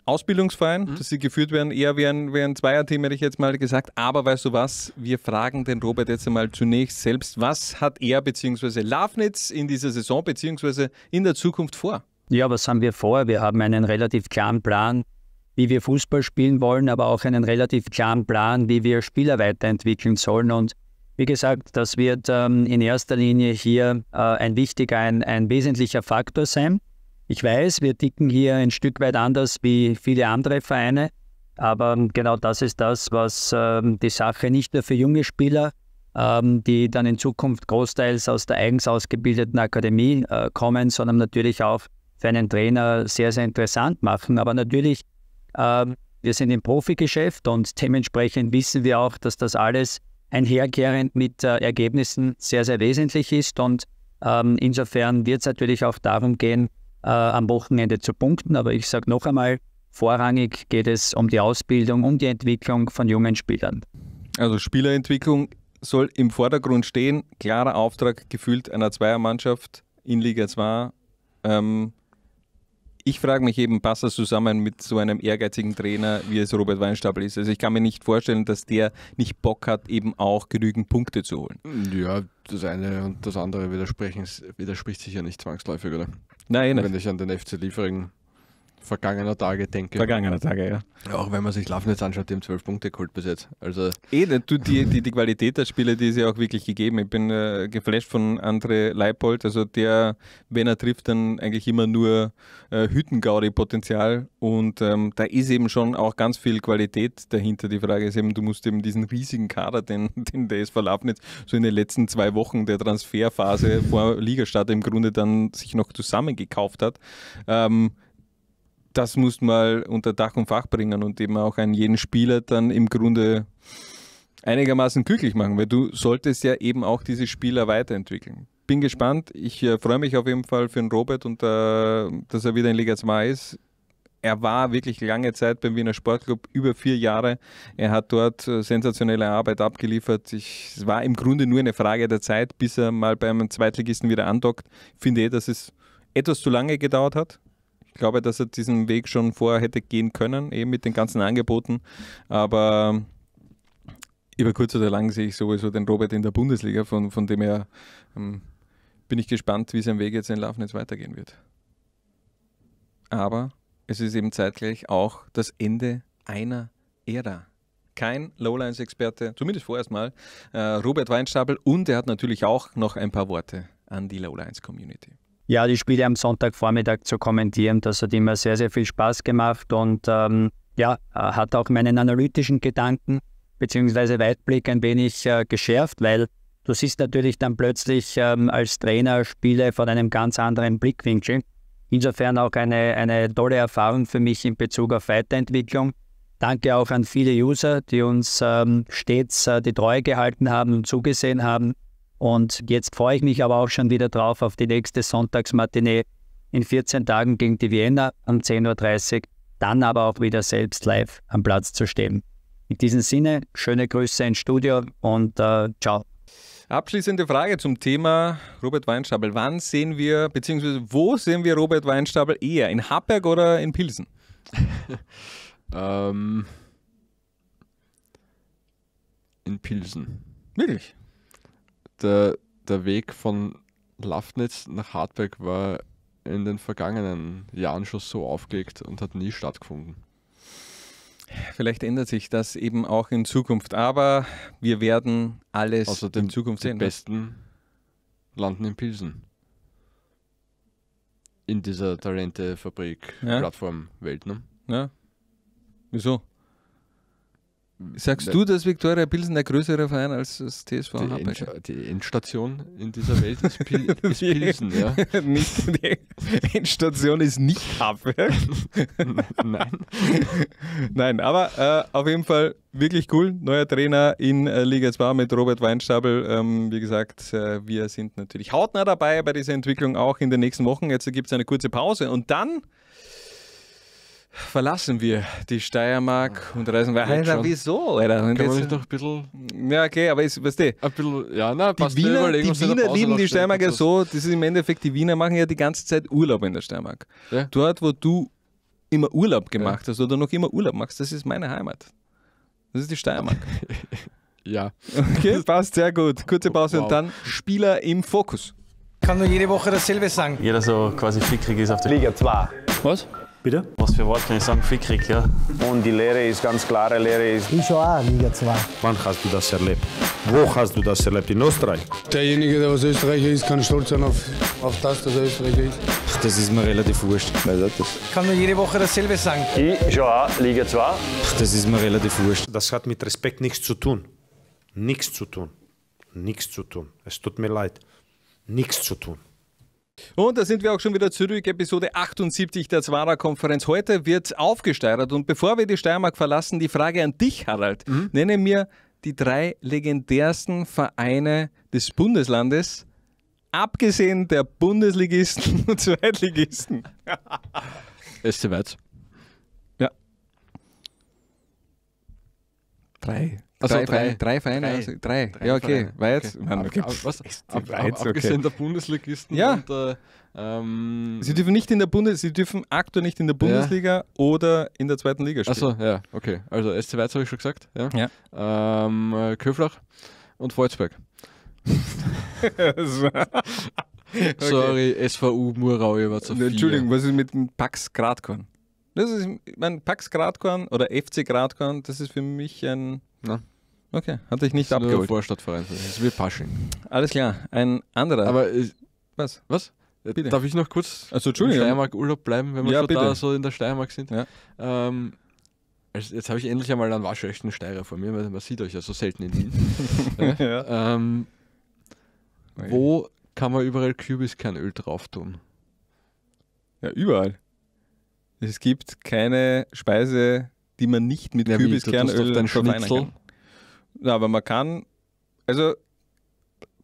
Ausbildungsverein, mhm. dass sie geführt werden, eher wie ein, wie ein Zweierteam, hätte ich jetzt mal gesagt. Aber weißt du was, wir fragen den Robert jetzt einmal zunächst selbst, was hat er bzw. Lafnitz in dieser Saison bzw. in der Zukunft vor? Ja, was haben wir vor? Wir haben einen relativ klaren Plan, wie wir Fußball spielen wollen, aber auch einen relativ klaren Plan, wie wir Spieler weiterentwickeln sollen. Und wie gesagt, das wird ähm, in erster Linie hier äh, ein wichtiger, ein, ein wesentlicher Faktor sein. Ich weiß, wir ticken hier ein Stück weit anders wie viele andere Vereine, aber ähm, genau das ist das, was ähm, die Sache nicht nur für junge Spieler, ähm, die dann in Zukunft großteils aus der eigens ausgebildeten Akademie äh, kommen, sondern natürlich auch für einen Trainer sehr, sehr interessant machen. Aber natürlich, ähm, wir sind im Profigeschäft und dementsprechend wissen wir auch, dass das alles einhergehend mit äh, Ergebnissen sehr, sehr wesentlich ist. Und ähm, insofern wird es natürlich auch darum gehen, äh, am Wochenende zu punkten. Aber ich sage noch einmal, vorrangig geht es um die Ausbildung, um die Entwicklung von jungen Spielern. Also Spielerentwicklung soll im Vordergrund stehen. Klarer Auftrag gefühlt einer Zweiermannschaft in Liga 2. Ähm, ich frage mich eben, passt das zusammen mit so einem ehrgeizigen Trainer, wie es Robert Weinstapel ist? Also ich kann mir nicht vorstellen, dass der nicht Bock hat, eben auch genügend Punkte zu holen. Ja, das eine und das andere widersprechen, widerspricht sich ja nicht zwangsläufig, oder? Nein, Wenn ich an den FC Liefering vergangener Tage denke. Vergangener Tage, ja. auch wenn man sich Lafnitz anschaut, die haben zwölf Punkte geholt bis jetzt. Also eh, ne, die, die, die Qualität der Spiele, die ist ja auch wirklich gegeben. Ich bin äh, geflasht von André Leipold, also der, wenn er trifft, dann eigentlich immer nur äh, Hüttengaudi-Potenzial und ähm, da ist eben schon auch ganz viel Qualität dahinter. Die Frage ist eben, du musst eben diesen riesigen Kader, den, [LAUGHS] den der SV Lafnitz so in den letzten zwei Wochen der Transferphase vor Ligastart im Grunde dann sich noch zusammengekauft hat, ähm, das musst du mal unter Dach und Fach bringen und eben auch einen jeden Spieler dann im Grunde einigermaßen glücklich machen, weil du solltest ja eben auch diese Spieler weiterentwickeln. Bin gespannt. Ich äh, freue mich auf jeden Fall für den Robert und äh, dass er wieder in Liga 2 ist. Er war wirklich lange Zeit beim Wiener Sportclub, über vier Jahre. Er hat dort äh, sensationelle Arbeit abgeliefert. Ich, es war im Grunde nur eine Frage der Zeit, bis er mal beim Zweitligisten wieder andockt. Ich finde eh, dass es etwas zu lange gedauert hat, ich glaube, dass er diesen Weg schon vorher hätte gehen können, eben mit den ganzen Angeboten. Aber über kurz oder lang sehe ich sowieso den Robert in der Bundesliga, von, von dem her ähm, bin ich gespannt, wie sein Weg jetzt in Lafnitz weitergehen wird. Aber es ist eben zeitgleich auch das Ende einer Ära kein Lowlands-Experte, zumindest vorerst mal, äh, Robert Weinstapel und er hat natürlich auch noch ein paar Worte an die Lowlands-Community. Ja, die Spiele am Sonntagvormittag zu kommentieren, das hat immer sehr, sehr viel Spaß gemacht und ähm, ja, äh, hat auch meinen analytischen Gedanken bzw. Weitblick ein wenig äh, geschärft, weil du siehst natürlich dann plötzlich ähm, als Trainer Spiele von einem ganz anderen Blickwinkel. Insofern auch eine, eine tolle Erfahrung für mich in Bezug auf Weiterentwicklung. Danke auch an viele User, die uns ähm, stets äh, die Treue gehalten haben und zugesehen haben. Und jetzt freue ich mich aber auch schon wieder drauf auf die nächste Sonntagsmatinee in 14 Tagen gegen die Vienna um 10.30 Uhr, dann aber auch wieder selbst live am Platz zu stehen. In diesem Sinne, schöne Grüße ins Studio und äh, ciao. Abschließende Frage zum Thema Robert Weinstapel. Wann sehen wir, beziehungsweise wo sehen wir Robert Weinstapel eher? In Happberg oder in Pilsen? [LAUGHS] ähm, in Pilsen. Wirklich? der, der Weg von Lafnitz nach Hartberg war in den vergangenen Jahren schon so aufgelegt und hat nie stattgefunden. Vielleicht ändert sich das eben auch in Zukunft, aber wir werden alles Außerdem in Zukunft sehen. Die besten landen in Pilsen. In dieser Talente-Fabrik-Plattform-Welt, ne? Ja. Wieso? Sagst du, dass Viktoria Pilsen der größere Verein als das TSV die Habeck? die Endstation in dieser Welt ist, Pil [LAUGHS] ist Pilsen, ja. [LAUGHS] nicht, die Endstation ist nicht Habeck. [LAUGHS] Nein. Nein, aber äh, auf jeden Fall wirklich cool. Neuer Trainer in äh, Liga 2 mit Robert Weinstabel. Ähm, wie gesagt, äh, wir sind natürlich hautnah dabei bei dieser Entwicklung auch in den nächsten Wochen. Jetzt gibt es eine kurze Pause und dann verlassen wir die Steiermark und reisen weiter. Alter, wieso? Alter? Kann man nicht noch ein bisschen. Ja, okay, aber ist, weißt du, ein bisschen, ja, nein, die Wiener, die Wiener lieben die Steiermark ja so, das ist im Endeffekt, die Wiener machen ja die ganze Zeit Urlaub in der Steiermark. Ja. Dort, wo du immer Urlaub gemacht ja. hast oder noch immer Urlaub machst, das ist meine Heimat. Das ist die Steiermark. [LAUGHS] ja. Okay, passt sehr gut. Kurze Pause wow. und dann Spieler im Fokus. kann nur jede Woche dasselbe sagen. Jeder so quasi fickrig ist auf der Liga 2. Was? Bitte? Was für Worte, ich sage Fickkrieg, ja. Und die Lehre ist ganz klare Lehre. Ist ich schon auch, Liga 2. Wann hast du das erlebt? Wo hast du das erlebt? In Österreich? Derjenige, der aus Österreicher ist, kann stolz sein auf, auf das, dass er Österreicher ist. Ach, das ist mir relativ wurscht. Ich kann mir jede Woche dasselbe sagen. Ich schon auch, Liga 2. Ach, das ist mir relativ wurscht. Das hat mit Respekt nichts zu tun. Nichts zu tun. Nichts zu tun. Es tut mir leid. Nichts zu tun. Und da sind wir auch schon wieder zurück, Episode 78 der Zwarer Konferenz. Heute wird aufgesteuert und bevor wir die Steiermark verlassen, die Frage an dich, Harald. Mhm. Nenne mir die drei legendärsten Vereine des Bundeslandes, abgesehen der Bundesligisten [LAUGHS] und Zweitligisten. SC Weiz. drei. Also drei, drei, drei Vereine, drei. Also drei. drei. Ja, okay. Weiz. Okay. Nein, okay. was? Ab, Weiz, okay. Abgesehen der Bundesligisten ja. und äh, ähm, Sie dürfen nicht in der Bundes Sie dürfen aktuell nicht in der Bundesliga ja. oder in der zweiten Liga spielen. Achso, ja, okay. Also SC Weiz habe ich schon gesagt. Ja. ja. Ähm, äh, Köflach und Volzberg. [LAUGHS] [LAUGHS] Sorry, okay. SVU Murau, ich war zu viel. Entschuldigung, was ist mit dem Pax Gradkorn? Das ist, mein Pax Gradkorn oder FC Gradkorn, das ist für mich ein. Na. Okay, hatte ich nicht das ist abgeholt. Vorstadtverein, das ist wie Pasching. Alles klar, ein anderer. Aber ich, äh, was? Was? Äh, bitte. Darf ich noch kurz also, Entschuldigung. Steiermark Urlaub bleiben, wenn wir ja, schon bitte. da so in der Steiermark sind? Ja. Ähm, also jetzt habe ich endlich einmal einen waschechten Steirer vor mir, weil man sieht euch ja so selten in Wien. [LAUGHS] ja. ähm, Wo kann man überall Kübiskernöl drauf tun? Ja, überall. Es gibt keine Speise, die man nicht mit ja, Kürbiskernöl verfeinern kann. Ja, aber man kann, also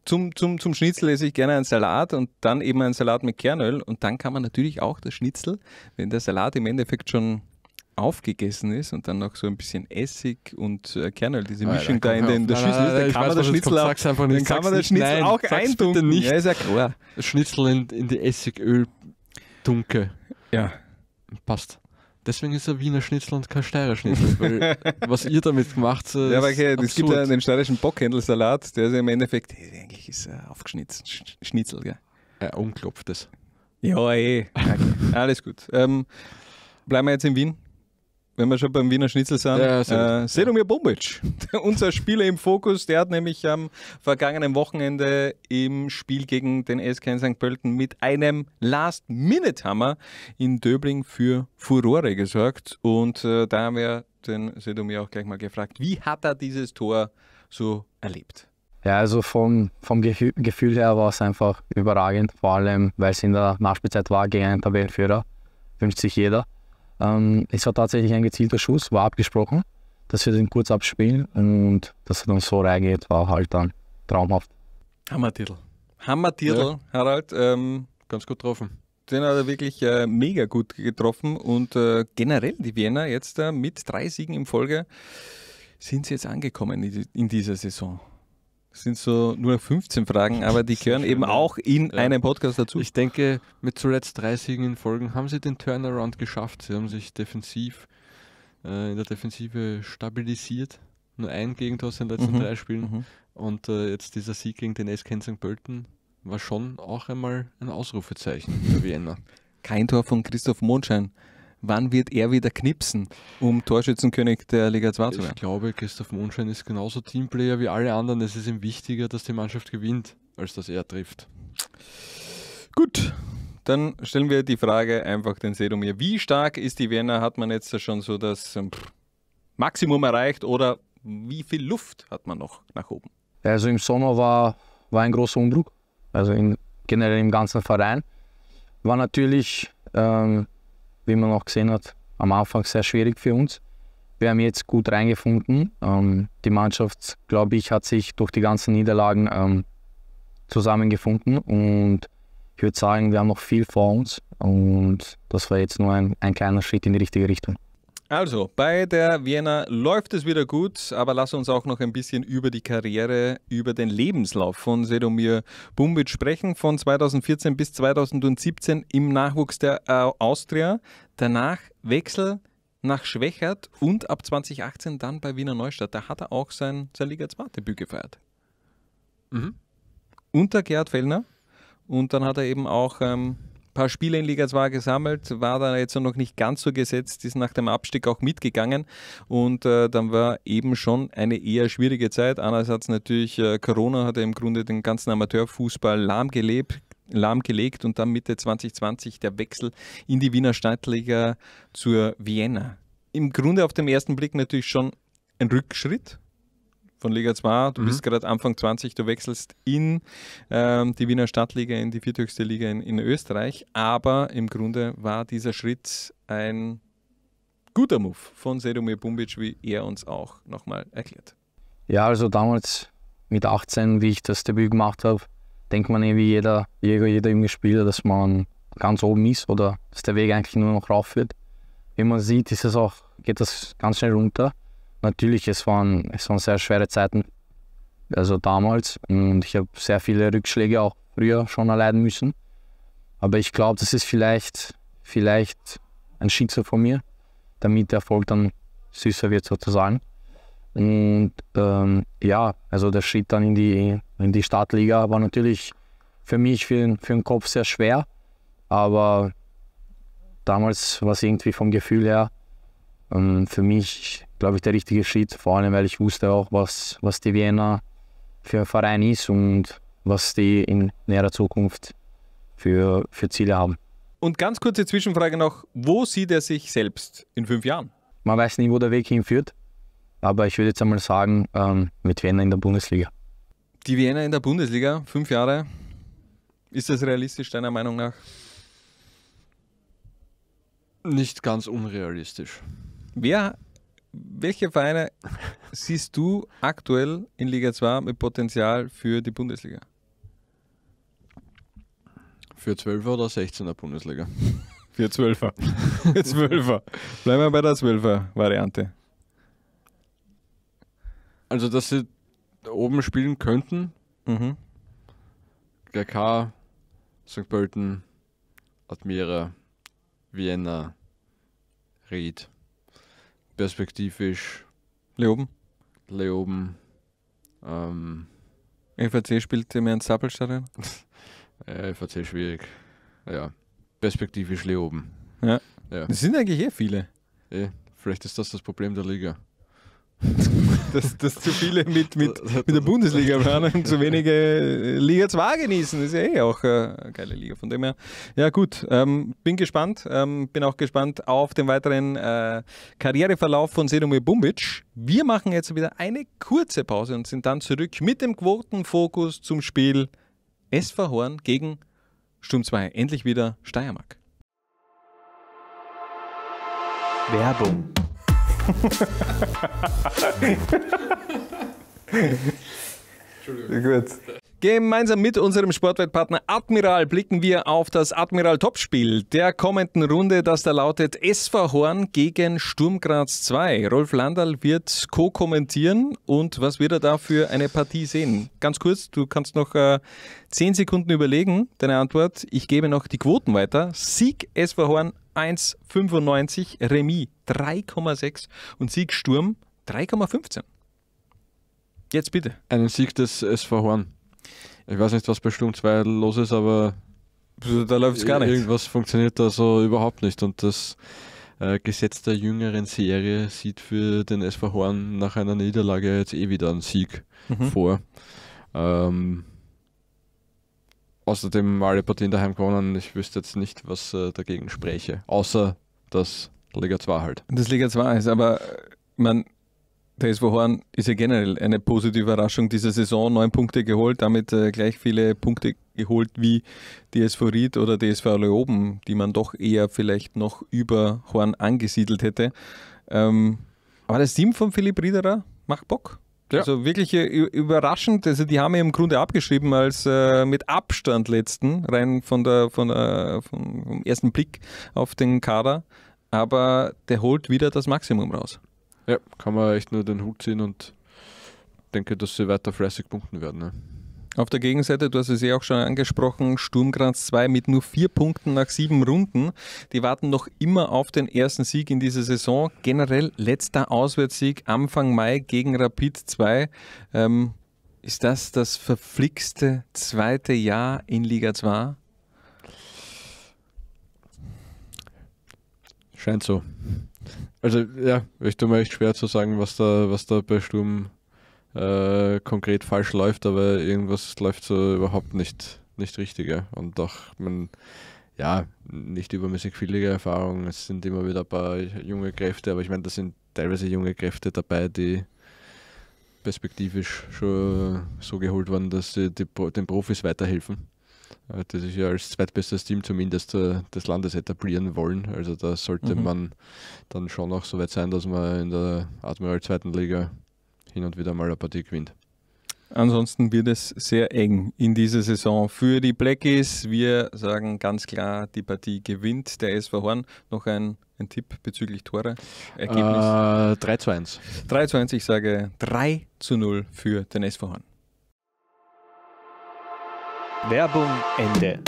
zum, zum, zum Schnitzel esse ich gerne einen Salat und dann eben einen Salat mit Kernöl. Und dann kann man natürlich auch das Schnitzel, wenn der Salat im Endeffekt schon aufgegessen ist und dann noch so ein bisschen Essig und äh, Kernöl, diese Mischung da in, den, der Schüssel ist, dann kann man das Schnitzel auch, dann nicht, eindunkeln. Ja, ist ja klar. Das Schnitzel in, in die Essigöl dunke Ja, passt. Deswegen ist er Wiener Schnitzel und kein Steirer Schnitzel. [LAUGHS] was ihr damit gemacht habt. Äh, ja, weil okay, es gibt ja den steirischen Bockhändelsalat, der ist ja im Endeffekt, hey, eigentlich ist er aufgeschnitzt. Sch Schnitzel, gell? Ein äh, umklopftes. Ja, eh. Alles gut. Ähm, bleiben wir jetzt in Wien wenn wir schon beim Wiener Schnitzel sind, ja, äh, Sedomir Bombic, [LAUGHS] unser Spieler im Fokus, der hat nämlich am vergangenen Wochenende im Spiel gegen den SK St. Pölten mit einem Last-Minute-Hammer in Döbling für Furore gesorgt. Und äh, da haben wir den Sedomir auch gleich mal gefragt, wie hat er dieses Tor so erlebt? Ja, also vom, vom Gefühl, Gefühl her war es einfach überragend, vor allem weil es in der Nachspielzeit war gegen einen Tabellenführer. Wünscht sich jeder. Ähm, es war tatsächlich ein gezielter Schuss, war abgesprochen, dass wir den kurz abspielen und dass er dann so reingeht, war halt dann traumhaft. Hammertitel. Hammertitel, ja. Harald, ähm, ganz gut getroffen. Den hat er wirklich äh, mega gut getroffen und äh, generell die Wiener jetzt äh, mit drei Siegen in Folge sind sie jetzt angekommen in, in dieser Saison sind so nur 15 Fragen, [LAUGHS] aber die gehören eben auch in ja. einen Podcast dazu. Ich denke, mit zuletzt drei Siegen in Folgen haben sie den Turnaround geschafft. Sie haben sich defensiv äh, in der Defensive stabilisiert. Nur ein Gegentor in den letzten mhm. drei Spielen. Mhm. Und äh, jetzt dieser Sieg gegen den SK St. Pölten war schon auch einmal ein Ausrufezeichen für Vienna. Kein Tor von Christoph Mondschein wann wird er wieder knipsen, um Torschützenkönig der Liga 2 zu werden? Ich glaube, Christoph Monschein ist genauso Teamplayer wie alle anderen. Es ist ihm wichtiger, dass die Mannschaft gewinnt, als dass er trifft. Gut, dann stellen wir die Frage einfach den Sedomir. Wie stark ist die Wiener? Hat man jetzt schon so das ähm, Maximum erreicht oder wie viel Luft hat man noch nach oben? Also im Sommer war, war ein großer Umdruck. also in, generell im ganzen Verein. War natürlich ähm, wie man auch gesehen hat, am Anfang sehr schwierig für uns. Wir haben jetzt gut reingefunden. Ähm, die Mannschaft, glaube ich, hat sich durch die ganzen Niederlagen ähm, zusammengefunden und ich würde sagen, wir haben noch viel vor uns und das war jetzt nur ein, ein kleiner Schritt in die richtige Richtung. Also, bei der Vienna läuft es wieder gut, aber lass uns auch noch ein bisschen über die Karriere, über den Lebenslauf von Sedomir Bumbic sprechen. Von 2014 bis 2017 im Nachwuchs der äh, Austria, danach Wechsel nach Schwächert und ab 2018 dann bei Wiener Neustadt. Da hat er auch sein, sein Liga 2 Debüt gefeiert. Mhm. Unter Gerhard Fellner und dann hat er eben auch ähm, paar Spiele in Liga 2 gesammelt, war da jetzt noch nicht ganz so gesetzt, ist nach dem Abstieg auch mitgegangen und äh, dann war eben schon eine eher schwierige Zeit. Einerseits natürlich äh, Corona hat im Grunde den ganzen Amateurfußball lahmgelebt, lahmgelegt und dann Mitte 2020 der Wechsel in die Wiener Stadtliga zur Vienna. Im Grunde auf den ersten Blick natürlich schon ein Rückschritt, von Liga 2. Du mhm. bist gerade Anfang 20, du wechselst in ähm, die Wiener Stadtliga, in die vierthöchste Liga in, in Österreich. Aber im Grunde war dieser Schritt ein guter Move von Sedomir Bumbic, wie er uns auch nochmal erklärt. Ja, also damals mit 18, wie ich das Debüt gemacht habe, denkt man eh wie jeder Jäger, jeder im Spieler, dass man ganz oben ist oder dass der Weg eigentlich nur noch rauf wird. Wie man sieht, ist es auch, geht das ganz schnell runter natürlich, es waren, es waren sehr schwere Zeiten, also damals. Und ich habe sehr viele Rückschläge auch früher schon erleiden müssen. Aber ich glaube, das ist vielleicht, vielleicht ein Schicksal von mir, damit der Erfolg dann süßer wird sozusagen. Und ähm, ja, also der Schritt dann in die, in die Startliga war natürlich für mich, für den, für den Kopf sehr schwer. Aber damals war es irgendwie vom Gefühl her, ähm, für mich, glaube ich, der richtige Schritt, vor allem weil ich wusste auch, was, was die Vienna für ein Verein ist und was die in näherer Zukunft für, für Ziele haben. Und ganz kurze Zwischenfrage noch, wo sieht er sich selbst in fünf Jahren? Man weiß nicht, wo der Weg hinführt, aber ich würde jetzt einmal sagen, ähm, mit Vienna in der Bundesliga. Die Vienna in der Bundesliga, fünf Jahre, ist das realistisch deiner Meinung nach? Nicht ganz unrealistisch. Wer, welche Vereine siehst du aktuell in Liga 2 mit Potenzial für die Bundesliga? Für 12er oder 16er Bundesliga? [LAUGHS] Für 12er. [LAUGHS] Für 12er. Bleiben wir bei der 12er-Variante. Also, dass sie da oben spielen könnten. Mhm. GK, St. Pölten, Admira, Vienna, Ried perspektivisch Leoben. Leoben. Ähm, FAC spielt mehr ins Sappelstadion? äh, FAC schwierig. Ja. Perspektivisch Leoben. Ja. ja. Das sind eigentlich eh viele. Eh, vielleicht ist das das Problem der Liga. [LAUGHS] dass, dass zu viele mit, mit, mit der Bundesliga planen und zu wenige äh, Liga 2 genießen. Das ist ja eh auch äh, eine geile Liga. Von dem her, ja gut, ähm, bin gespannt. Ähm, bin auch gespannt auf den weiteren äh, Karriereverlauf von Sedomir Bumbic. Wir machen jetzt wieder eine kurze Pause und sind dann zurück mit dem Quotenfokus zum Spiel SV Horn gegen Sturm 2. Endlich wieder Steiermark. Werbung Gut. Gemeinsam mit unserem Sportwettpartner Admiral blicken wir auf das Admiral-Topspiel der kommenden Runde, das da lautet SV Horn gegen Sturm Graz 2. Rolf Landal wird co-kommentieren und was wird er da für eine Partie sehen? Ganz kurz, du kannst noch äh, 10 Sekunden überlegen, deine Antwort. Ich gebe noch die Quoten weiter. Sieg SV Horn 1,95, Remis 3,6 und Sieg Sturm 3,15. Jetzt bitte. Einen Sieg des SV Horn. Ich weiß nicht, was bei Sturm 2 los ist, aber da läuft es gar nicht. Irgendwas funktioniert da so überhaupt nicht und das äh, Gesetz der jüngeren Serie sieht für den SV Horn nach einer Niederlage jetzt eh wieder einen Sieg mhm. vor. Ähm, Außerdem alle Partien daheim gewonnen. Ich wüsste jetzt nicht, was äh, dagegen spräche. Außer das Liga 2 halt. Das Liga 2 ist aber, man, der SV Horn ist ja generell eine positive Überraschung dieser Saison. Neun Punkte geholt, damit äh, gleich viele Punkte geholt wie die SV Ried oder die SV Leoben, die man doch eher vielleicht noch über Horn angesiedelt hätte. Ähm, aber das Team von Philipp Riederer macht Bock. Ja. Also wirklich äh, überraschend. Also die haben wir im Grunde abgeschrieben als äh, mit Abstand letzten, rein von der, von der, äh, vom ersten Blick auf den Kader. Aber der holt wieder das Maximum raus. Ja, kann man echt nur den Hut ziehen und denke, dass sie weiter fleißig punkten werden. Ne? Auf der Gegenseite, du hast es ja eh auch schon angesprochen, Sturmkranz 2 mit nur vier Punkten nach sieben Runden. Die warten noch immer auf den ersten Sieg in dieser Saison. Generell letzter Auswärtssieg Anfang Mai gegen Rapid 2. Ähm, ist das das verflixte zweite Jahr in Liga 2? Scheint so. Also ja, ich tue mir echt schwer zu sagen, was da, was da bei Sturm äh, konkret falsch läuft, aber irgendwas läuft so überhaupt nicht, nicht richtiger. Und doch, man, ja, nicht übermäßig viele Erfahrungen. Es sind immer wieder ein paar junge Kräfte, aber ich meine, da sind teilweise junge Kräfte dabei, die perspektivisch schon so geholt wurden, dass sie die, den Profis weiterhelfen. Die sich äh, ja als zweitbestes Team zumindest äh, des Landes etablieren wollen. Also da sollte mhm. man dann schon auch so weit sein, dass man in der Admiral zweiten Liga hin und wieder mal eine Partie gewinnt. Ansonsten wird es sehr eng in dieser Saison für die Blackies. Wir sagen ganz klar, die Partie gewinnt der SV Horn. Noch ein, ein Tipp bezüglich Tore? Ergebnis? Äh, 3 zu 1. 3 zu 1, ich sage 3 zu 0 für den SV Horn. Werbung Ende.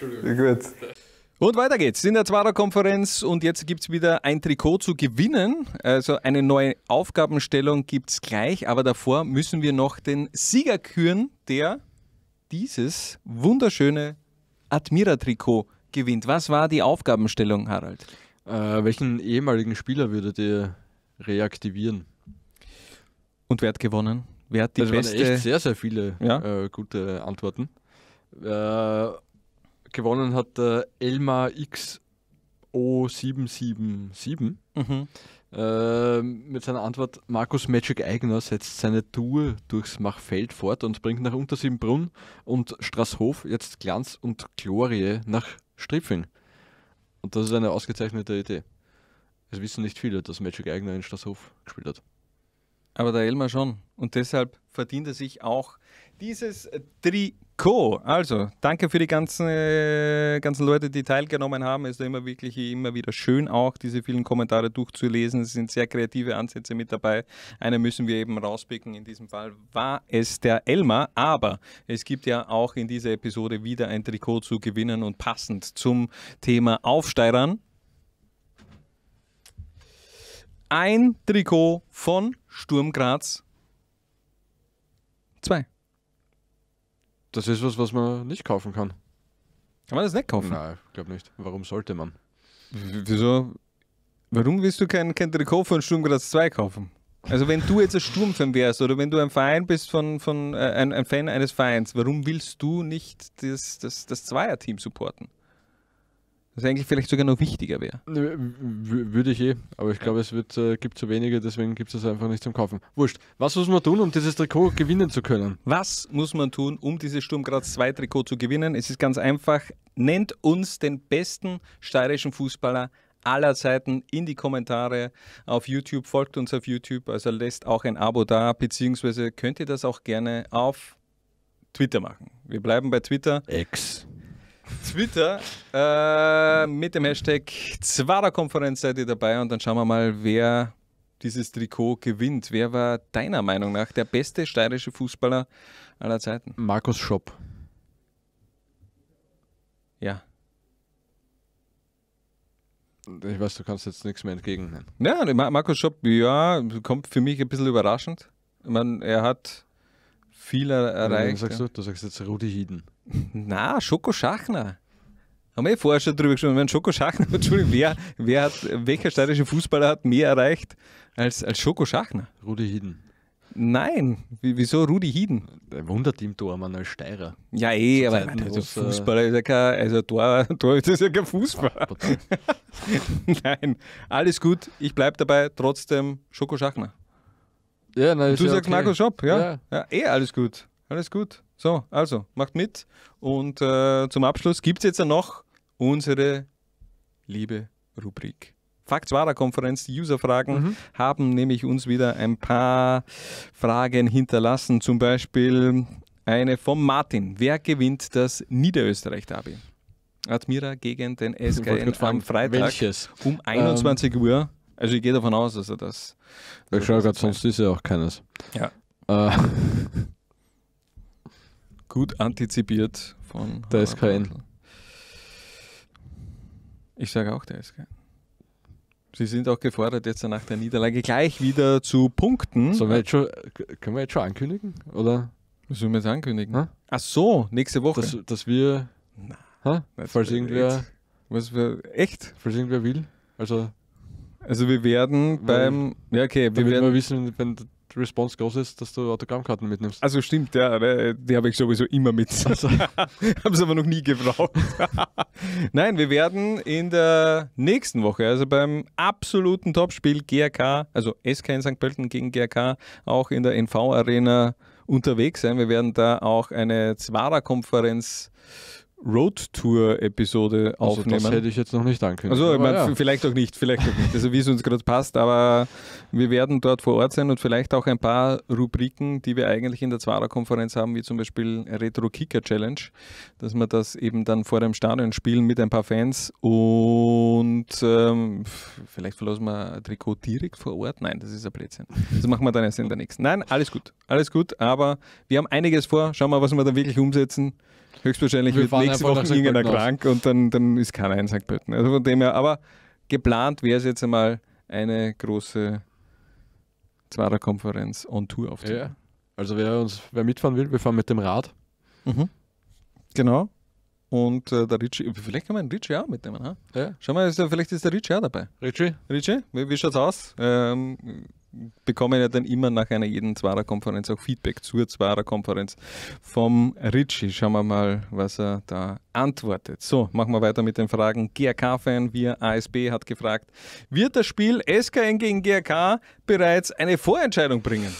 Entschuldigung. [LAUGHS] Gut. Und weiter geht's in der Zwarer-Konferenz und jetzt gibt es wieder ein Trikot zu gewinnen. Also eine neue Aufgabenstellung gibt es gleich, aber davor müssen wir noch den Sieger küren, der dieses wunderschöne Admira-Trikot gewinnt. Was war die Aufgabenstellung, Harald? Äh, welchen ehemaligen Spieler würdet ihr reaktivieren? Und wer hat gewonnen? Wer hat die also, das beste? Waren echt sehr, sehr viele ja? äh, gute Antworten. Äh, gewonnen hat der äh, Elmar XO777. Mhm. Äh, mit seiner Antwort, Markus Magic Eigner setzt seine Tour durchs Machfeld fort und bringt nach Untersiebenbrunn und Straßhof jetzt Glanz und Glorie nach Stripfing. Und das ist eine ausgezeichnete Idee. Es wissen nicht viele, dass Magic Eigner in Straßhof gespielt hat. Aber der Elmar schon. Und deshalb verdient er sich auch dieses Tri Co, also danke für die ganzen, äh, ganzen Leute, die teilgenommen haben. Es ist immer wirklich immer wieder schön, auch diese vielen Kommentare durchzulesen. Es sind sehr kreative Ansätze mit dabei. Eine müssen wir eben rauspicken. In diesem Fall war es der Elmar, aber es gibt ja auch in dieser Episode wieder ein Trikot zu gewinnen und passend zum Thema Aufsteirern. Ein Trikot von Sturm Graz 2. Das ist was, was man nicht kaufen kann. Kann man das nicht kaufen? Nein, ich glaube nicht. Warum sollte man? W wieso? Warum willst du keinen kein Trikot von Sturm Graz 2 kaufen? Also wenn du jetzt ein Sturmfan wärst oder wenn du ein Verein bist von, von äh, ein, ein, Fan eines Vereins, warum willst du nicht das, das, das Zweierteam supporten? Das eigentlich vielleicht sogar noch wichtiger wäre. Ne, würde ich eh, aber ich glaube, es wird, äh, gibt zu wenige, deswegen gibt es es einfach nicht zum Kaufen. Wurscht. Was muss man tun, um dieses Trikot gewinnen zu können? Was muss man tun, um dieses Sturm Graz 2 Trikot zu gewinnen? Es ist ganz einfach. Nennt uns den besten steirischen Fußballer aller Zeiten in die Kommentare auf YouTube. Folgt uns auf YouTube, also lässt auch ein Abo da, beziehungsweise könnt ihr das auch gerne auf Twitter machen. Wir bleiben bei Twitter. Ex. Twitter äh, mit dem Hashtag Zwarer-Konferenz seid ihr dabei und dann schauen wir mal, wer dieses Trikot gewinnt. Wer war deiner Meinung nach der beste steirische Fußballer aller Zeiten? Markus Schopp. Ja. Ich weiß, du kannst jetzt nichts mehr entgegennehmen. Ja, Markus Schopp, ja, kommt für mich ein bisschen überraschend. Ich meine, er hat viel erreicht. Ja, du, du sagst jetzt Rudi Hieden. [LAUGHS] Nein, Schoko Schachner. Haben wir eh vorher schon drüber gesprochen. Wenn Schoko Schachner, [LAUGHS] Entschuldigung, wer, wer hat, welcher steirische Fußballer hat mehr erreicht als, als Schoko Schachner? Rudi Hieden. Nein, wieso Rudi Hieden? Der wundert Tormann als Steirer. Ja, eh, aber also Fußballer ist ja kein, also Tor, Tor ist ja kein Fußballer. [LAUGHS] Nein, alles gut, ich bleibe dabei, trotzdem Schoko Schachner. Ja, nein, du ja sagst okay. Markus Schopp, ja? ja? ja? Eh, alles gut. Alles gut. So, also, macht mit. Und äh, zum Abschluss gibt es jetzt noch unsere liebe Rubrik. Fakt wahrer Konferenz, die Userfragen mhm. haben nämlich uns wieder ein paar Fragen hinterlassen. Zum Beispiel eine von Martin. Wer gewinnt das Niederösterreich-Derby? Admira gegen den SKN am Freitag welches? um 21 ähm, Uhr. Also ich gehe davon aus, dass er das. Ich schaue gerade, sonst ist er auch keines. Ja. Äh. [LAUGHS] Gut antizipiert von. Der SKN. Ich sage auch, der SKN. Sie sind auch gefordert, jetzt nach der Niederlage gleich wieder zu punkten. wir jetzt schon, können wir jetzt schon ankündigen? Oder? Was sollen wir jetzt ankündigen? Ha? Ach so, nächste Woche. Dass, dass wir. Na, falls irgendwer. Was wir, echt? Falls irgendwer will. Also also wir werden beim. Weil, ja, okay, wir werden. Wir wissen, wenn die Response groß ist, dass du Autogrammkarten mitnimmst. Also stimmt, ja, ne, die habe ich sowieso immer mit. Also. [LAUGHS] habe es aber noch nie gebraucht. [LAUGHS] Nein, wir werden in der nächsten Woche, also beim absoluten Topspiel GRK, also SK in St. Pölten gegen GRK, auch in der NV Arena unterwegs sein. Wir werden da auch eine Zwarer-Konferenz Road-Tour-Episode also aufnehmen. Das hätte ich jetzt noch nicht ankündigt. Also, mein, ja. vielleicht auch nicht, vielleicht auch nicht. Also, wie es uns gerade passt, aber wir werden dort vor Ort sein und vielleicht auch ein paar Rubriken, die wir eigentlich in der Zwarer-Konferenz haben, wie zum Beispiel Retro-Kicker-Challenge, dass wir das eben dann vor dem Stadion spielen mit ein paar Fans und ähm, vielleicht verlassen wir ein Trikot direkt vor Ort. Nein, das ist ein Blödsinn. Das machen wir dann erst in der nächsten. Nein, alles gut, alles gut, aber wir haben einiges vor. Schauen wir mal, was wir dann wirklich umsetzen höchstwahrscheinlich wir wird nächste Woche irgendeiner krank und dann, dann ist keiner in St. Pölten. Also von dem her, aber geplant wäre es jetzt einmal eine große Zwarer-Konferenz on Tour aufzunehmen. Ja, also wer uns, wer mitfahren will, wir fahren mit dem Rad. Mhm. Genau. Und äh, der Richie, vielleicht kann man den Richie auch mitnehmen. Ha? Ja. Schau mal, ist vielleicht ist der Richie auch dabei. Richie? Richie, wie, wie schaut's aus? Ähm, bekomme ja dann immer nach einer jeden Zwarer-Konferenz auch Feedback zur Zwarer-Konferenz vom Ritchie. Schauen wir mal, was er da antwortet. So, machen wir weiter mit den Fragen. GRK-Fan wir ASB hat gefragt, wird das Spiel SKN gegen GRK bereits eine Vorentscheidung bringen?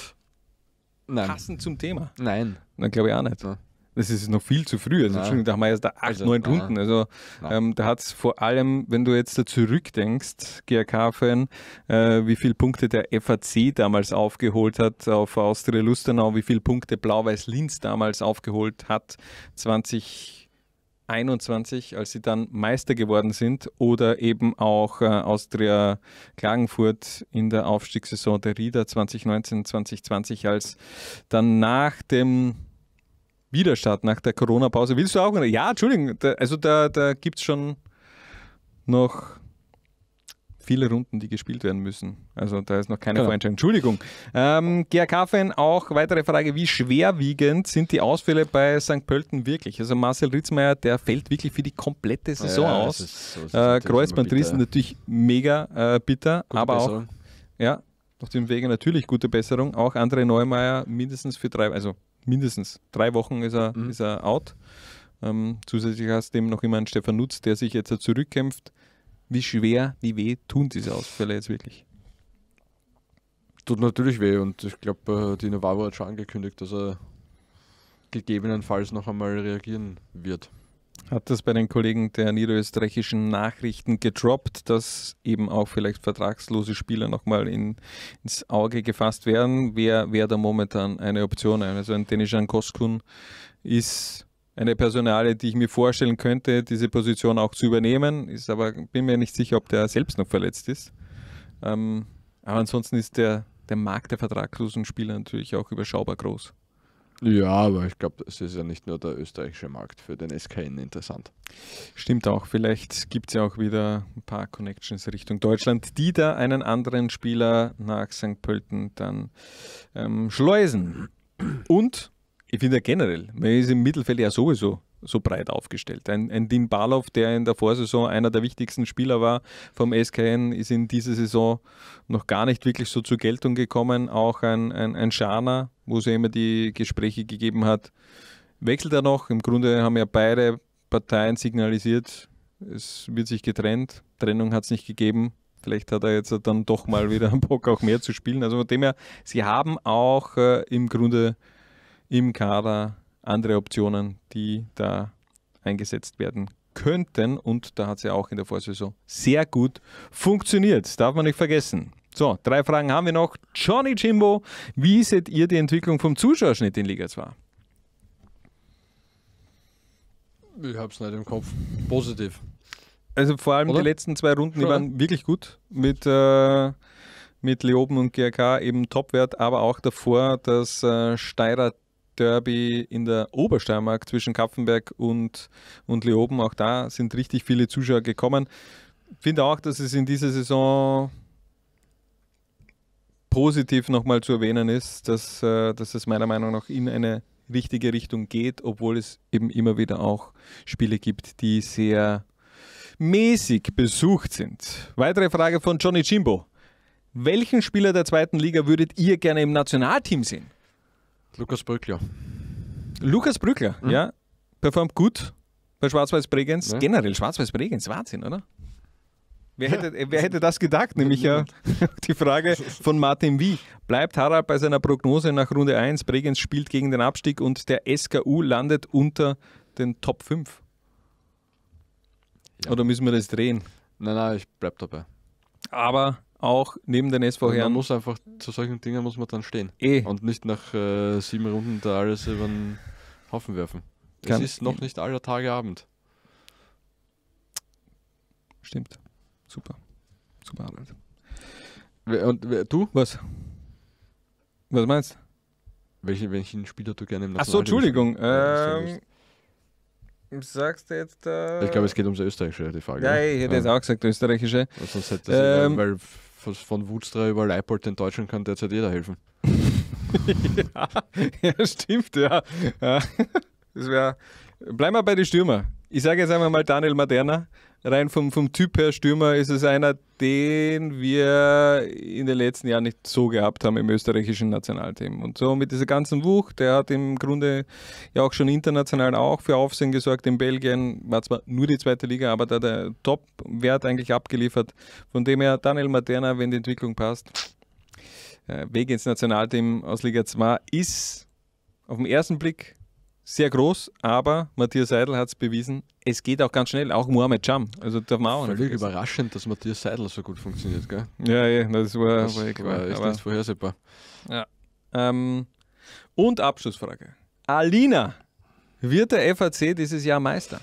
Nein. Passend zum Thema. Nein. Dann glaube ich auch nicht. Ja. Es ist noch viel zu früh. Also, Entschuldigung, da haben wir erst acht, also, neun Runden. Also, ähm, da hat es vor allem, wenn du jetzt da zurückdenkst, GRK-Fan, äh, wie viele Punkte der FAC damals aufgeholt hat auf Austria Lustenau, wie viele Punkte Blau-Weiß-Linz damals aufgeholt hat, 20. 21, als sie dann Meister geworden sind, oder eben auch äh, Austria Klagenfurt in der Aufstiegssaison der Rieder 2019, 2020, als dann nach dem wieder nach der Corona-Pause. Willst du auch? Ja, Entschuldigung, da, also da, da gibt es schon noch viele Runden, die gespielt werden müssen. Also da ist noch keine ja. Genau. Vorentscheidung. Entschuldigung. Ähm, GRK fan auch weitere Frage, wie schwerwiegend sind die Ausfälle bei St. Pölten wirklich? Also Marcel Ritzmeier, der fällt wirklich für die komplette Saison ja, ja, aus. Ist, so äh, Kreuzbandriss natürlich mega äh, bitter, Gute aber Besserung. auch ja, auf dem Wege natürlich gute Besserung. Auch André Neumeier mindestens für drei, also mindestens drei Wochen ist er, mhm. ist er out. Ähm, zusätzlich hast du eben noch immer einen Stefan Nutz, der sich jetzt zurückkämpft. Wie schwer, wie weh tun diese Ausfälle jetzt wirklich? Tut natürlich weh und ich glaube, äh, die Navarro hat schon angekündigt, dass er gegebenenfalls noch einmal reagieren wird. Hat das bei den Kollegen der niederösterreichischen Nachrichten gedroppt, dass eben auch vielleicht vertragslose Spieler nochmal in, ins Auge gefasst werden? Wer wäre da momentan eine Option? Also ein Denishan Koskun ist eine Personale, die ich mir vorstellen könnte, diese Position auch zu übernehmen, ist aber bin mir nicht sicher, ob der selbst noch verletzt ist. Ähm, aber ansonsten ist der, der Markt der vertraglosen Spieler natürlich auch überschaubar groß. Ja, aber ich glaube, es ist ja nicht nur der österreichische Markt für den SKN interessant. Stimmt auch. Vielleicht gibt es ja auch wieder ein paar Connections Richtung Deutschland, die da einen anderen Spieler nach St. Pölten dann ähm, schleusen. Und ich finde ja generell, man ist im Mittelfeld ja sowieso so breit aufgestellt. Ein, ein Dean Barloff, der in der Vorsaison einer der wichtigsten Spieler war vom SKN, ist in dieser Saison noch gar nicht wirklich so zur Geltung gekommen. Auch ein, ein, ein Schana, wo es ja immer die Gespräche gegeben hat, wechselt er noch. Im Grunde haben ja beide Parteien signalisiert, es wird sich getrennt. Trennung hat es nicht gegeben. Vielleicht hat er jetzt dann doch mal wieder [LAUGHS] Bock, auch mehr zu spielen. Also von dem her, sie haben auch äh, im Grunde im Kader andere Optionen, die da eingesetzt werden könnten. Und da hat es ja auch in der Vorsaison sehr gut funktioniert. Das darf man nicht vergessen. So, drei Fragen haben wir noch. Johnny Jimbo, wie seht ihr die Entwicklung vom Zuschauerschnitt in Liga 2? Ich habe es nicht im Kopf. Positiv. Also vor allem Oder? die letzten zwei Runden, die waren wirklich gut mit, äh, mit Leoben und GRK eben Topwert, aber auch davor das äh, Steirer Derby in der Obersteiermark zwischen Kapfenberg und, und Leoben. Auch da sind richtig viele Zuschauer gekommen. Ich Finde auch, dass es in dieser Saison positiv nochmal zu erwähnen ist, dass, äh, dass es meiner Meinung nach in eine richtige Richtung geht, obwohl es eben immer wieder auch Spiele gibt, die sehr mäßig besucht sind. Weitere Frage von Johnny Jimbo. Welchen Spieler der zweiten Liga würdet ihr gerne im Nationalteam sehen? Lukas Brückler. Lukas Brückler, mhm. ja. Performt gut bei Schwarz-Weiß Bregenz. Ja. Generell Schwarz-Weiß Bregenz, Wahnsinn, oder? Wer hätte, äh, wer hätte das gedacht? Nämlich ja [LAUGHS] [LAUGHS] die Frage von Martin Wie. Bleibt Harald bei seiner Prognose nach Runde 1? Bregenz spielt gegen den Abstieg und der SKU landet unter den Top 5. Ja. Oder müssen wir das drehen? Nein, nein, ich bleib dabei. Aber auch neben den SV also Herren. Man muss einfach zu solchen Dingen muss man dann stehen. Eh. Und nicht nach äh, sieben Runden da alles über den Haufen werfen. Kann es ist noch nicht aller Tage Abend. Stimmt. Super. Super Arbeit. Und wer, du? Was? Was meinst du? Welchen, welchen Spieler du gerne im Achso, Entschuldigung. Ähm, sagst du jetzt Äh ich glaube, es geht ums Österreichische, die Frage. Ja, ne? ich hätte ja. jetzt auch gesagt, Österreichische. Sonst hätte ähm, ja, weil von Wutstra über Leipold in Deutschland kann derzeit jeder helfen. ja, [LAUGHS] ja, stimmt, ja. ja. Das wäre. Bleiben wir bei den Stürmer. Ich sage jetzt einmal mal Daniel Maderna rein vom, vom Typ her Stürmer ist es einer, den wir in den letzten Jahren nicht so gehabt haben im österreichischen Nationalteam. Und so mit dieser ganzen Wucht, der hat im Grunde ja auch schon international auch für Aufsehen gesorgt. In Belgien war zwar nur die zweite Liga, aber da der Top-Wert eigentlich abgeliefert. Von dem her, Daniel Materna, wenn die Entwicklung passt, äh, Weg ins Nationalteam aus Liga 2 ist auf den ersten Blick sehr groß, aber Matthias Seidel hat es bewiesen, es geht auch ganz schnell, auch Mohamed Cham. Also darf man auch Völlig überraschend, dass Matthias Seidel so gut funktioniert, gell? Ja, ja, das war, das war, klar, war echt aber, nicht vorhersehbar. Ja. Ähm, und Abschlussfrage. Alina, wird der FAC dieses Jahr Meister?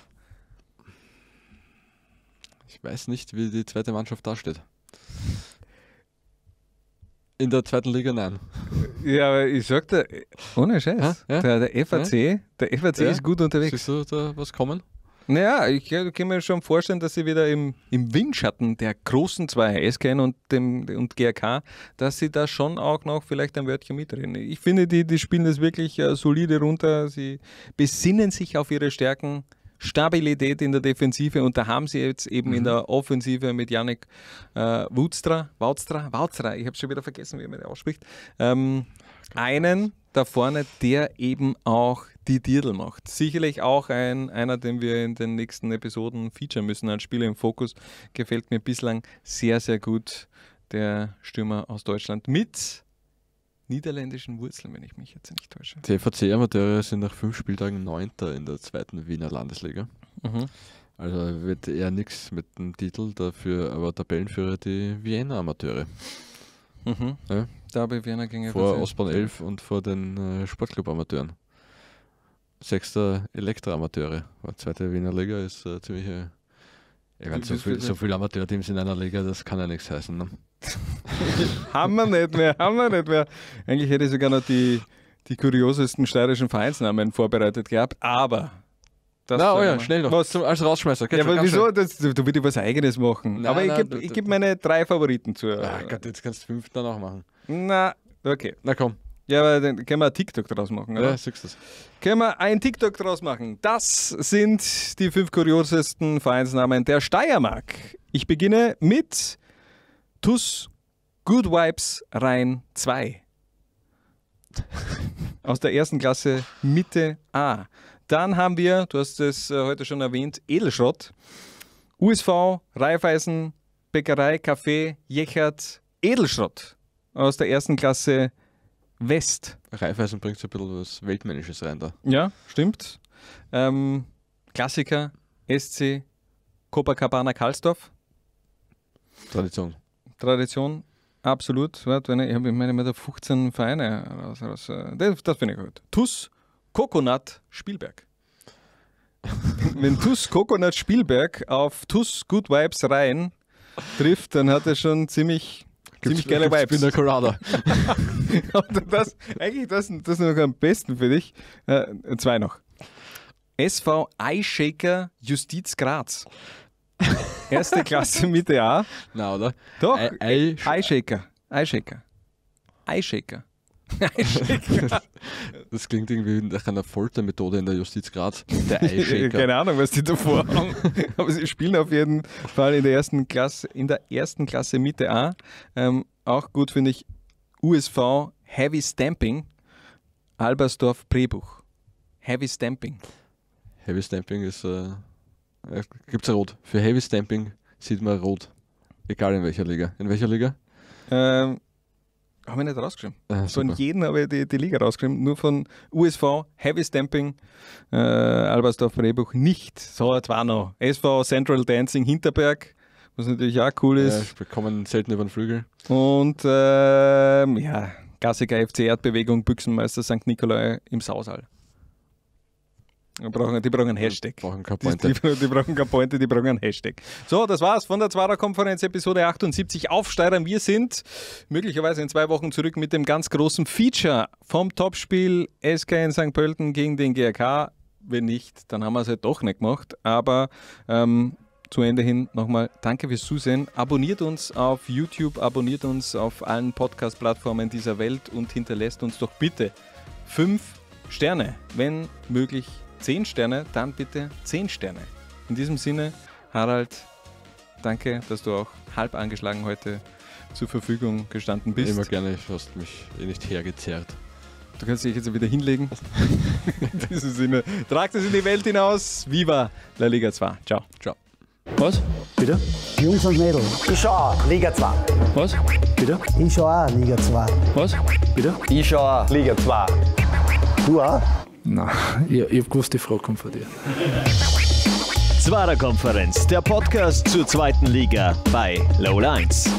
Ich weiß nicht, wie die zweite Mannschaft dasteht. In der zweiten Liga, nein. Ja, aber ich sag dir, ohne Scheiß, ja? der, der FAC, ja? der FAC ja? ist gut unterwegs. Siehst du da was kommen? Naja, ich kann mir schon vorstellen, dass sie wieder im, im Windschatten der großen zwei, SKN und, dem, und GRK, dass sie da schon auch noch vielleicht ein Wörtchen mitreden. Ich finde, die, die spielen das wirklich äh, solide runter. Sie besinnen sich auf ihre Stärken. Stabilität in der Defensive und da haben sie jetzt eben mhm. in der Offensive mit Janik äh, Wutztra, Wautztra, Wautzra, ich habe schon wieder vergessen, wie man den ausspricht, ähm, einen da vorne, der eben auch die Dirndl macht. Sicherlich auch ein, einer, den wir in den nächsten Episoden featuren müssen als Spieler im Fokus. Gefällt mir bislang sehr, sehr gut der Stürmer aus Deutschland mit niederländischen Wurzeln, wenn ich mich jetzt nicht täusche. TVC Amateure sind nach fünf Spieltagen Neunter in der zweiten Wiener Landesliga. Mhm. Also wird eher nichts mit dem Titel, dafür aber Tabellenführer die Wiener Amateure. Mhm. Ja? Da bei Wiener ging Vor Osborn 11 und vor den äh, Sportclub-Amateuren. Sechster Elektra-Amateure. Zweite Wiener Liga ist äh, ziemlich. Äh, ich meine, so, viel, so viele Amateurteams in einer Liga, das kann ja nichts heißen. Ne? [LAUGHS] haben wir nicht mehr, haben wir nicht mehr. Eigentlich hätte ich sogar noch die, die kuriosesten steirischen Vereinsnamen vorbereitet gehabt, aber. Na, oh ja, schnell noch. Was? als Rausschmeißer. ja, aber wieso? Das, du, du willst was Eigenes machen. Nein, aber ich gebe geb meine drei Favoriten zu. Ah Gott, jetzt kannst du fünf dann auch machen. Na, okay. Na komm. Ja, aber dann können wir ein TikTok draus machen, oder? Ja, siehst du Können wir ein TikTok draus machen. Das sind die fünf kuriosesten Vereinsnamen der Steiermark. Ich beginne mit Tuss Good Vibes Rhein 2. Aus der ersten Klasse Mitte A. Dann haben wir, du hast es äh, heute schon erwähnt, Edelschrott, USV, Raiffeisen, Bäckerei, Café, Jechert, Edelschrott. Aus der ersten Klasse West. Raiffeisen bringt so ein bisschen was Weltmännisches rein da. Ja, stimmt. Ähm, Klassiker, SC, Copacabana, Karlsdorf. Tradition. Tradition, absolut. Ich habe meine mit 15 Vereine äh, Das, finde ich gut. TUS, Coconut, Spielberg. [LAUGHS] Wenn TUS Coconut Spielberg auf TUS Good Vibes rein trifft, dann hat er schon ziemlich Ziemlich geile gibt's Vibes. Pina Colada. [LAUGHS] das, eigentlich, das, das sind noch am besten für dich. Äh, zwei noch. SV Eyeshaker Justiz Graz. Erste Klasse Mitte A. Na, oder? Doch. Ei, Eishaker. Eishaker. Eishaker. Eishaker. Das klingt irgendwie nach einer Foltermethode in der Justiz Graz. Der Eishaker. Keine Ahnung, was die davor haben. Aber sie spielen auf jeden Fall in der ersten Klasse, in der ersten Klasse Mitte A. Ähm, auch gut finde ich USV Heavy Stamping, Albersdorf Prebuch. Heavy Stamping. Heavy Stamping ist. Äh äh, Gibt es Rot. Für Heavy Stamping sieht man Rot. Egal in welcher Liga. In welcher Liga? Ähm, habe ich nicht rausgeschrieben. Ah, von jedem habe ich die, die, Liga rausgeschrieben. Nur von USV, Heavy Stamping, äh, Albersdorf, Brebuch nicht. So, jetzt noch. SV Central Dancing Hinterberg, was natürlich auch cool ist. wir kommen selten über den Flügel. Und äh, ja, Klassiker FC Erdbewegung, Büchsenmeister St. Nikolai im Sausal. Die brauchen, die brauchen einen Hashtag. Die brauchen keine Pointe. Die, [LAUGHS] die, brauchen keine Pointe, die brauchen einen Hashtag. So, das war's von der Zwarer-Konferenz, Episode 78. Aufsteigern, wir sind möglicherweise in zwei Wochen zurück mit dem ganz großen Feature vom Topspiel SK in St. Pölten gegen den GRK. Wenn nicht, dann haben wir es halt doch nicht gemacht. Aber ähm, zu Ende hin nochmal danke fürs Zusehen. Abonniert uns auf YouTube, abonniert uns auf allen Podcast-Plattformen dieser Welt und hinterlässt uns doch bitte fünf Sterne, wenn möglich 10 Sterne, dann bitte 10 Sterne. In diesem Sinne, Harald, danke, dass du auch halb angeschlagen heute zur Verfügung gestanden bist. Immer gerne, du hast mich eh nicht hergezerrt. Du kannst dich jetzt wieder hinlegen. in diesem Sinne, tragt es in die Welt hinaus. Viva La Liga 2. Ciao. Ciao. Was? Bitte? Jungs und Mädels. Ich schau auch Liga 2. Was? Bitte? Ich schau auch Liga 2. Was? Bitte? Ich schau auch Liga 2. Du auch? Nein, [LAUGHS] ich, ich habe gewusst, die Frage kommt von dir. Zwarer Konferenz, der Podcast zur zweiten Liga bei Low Lines.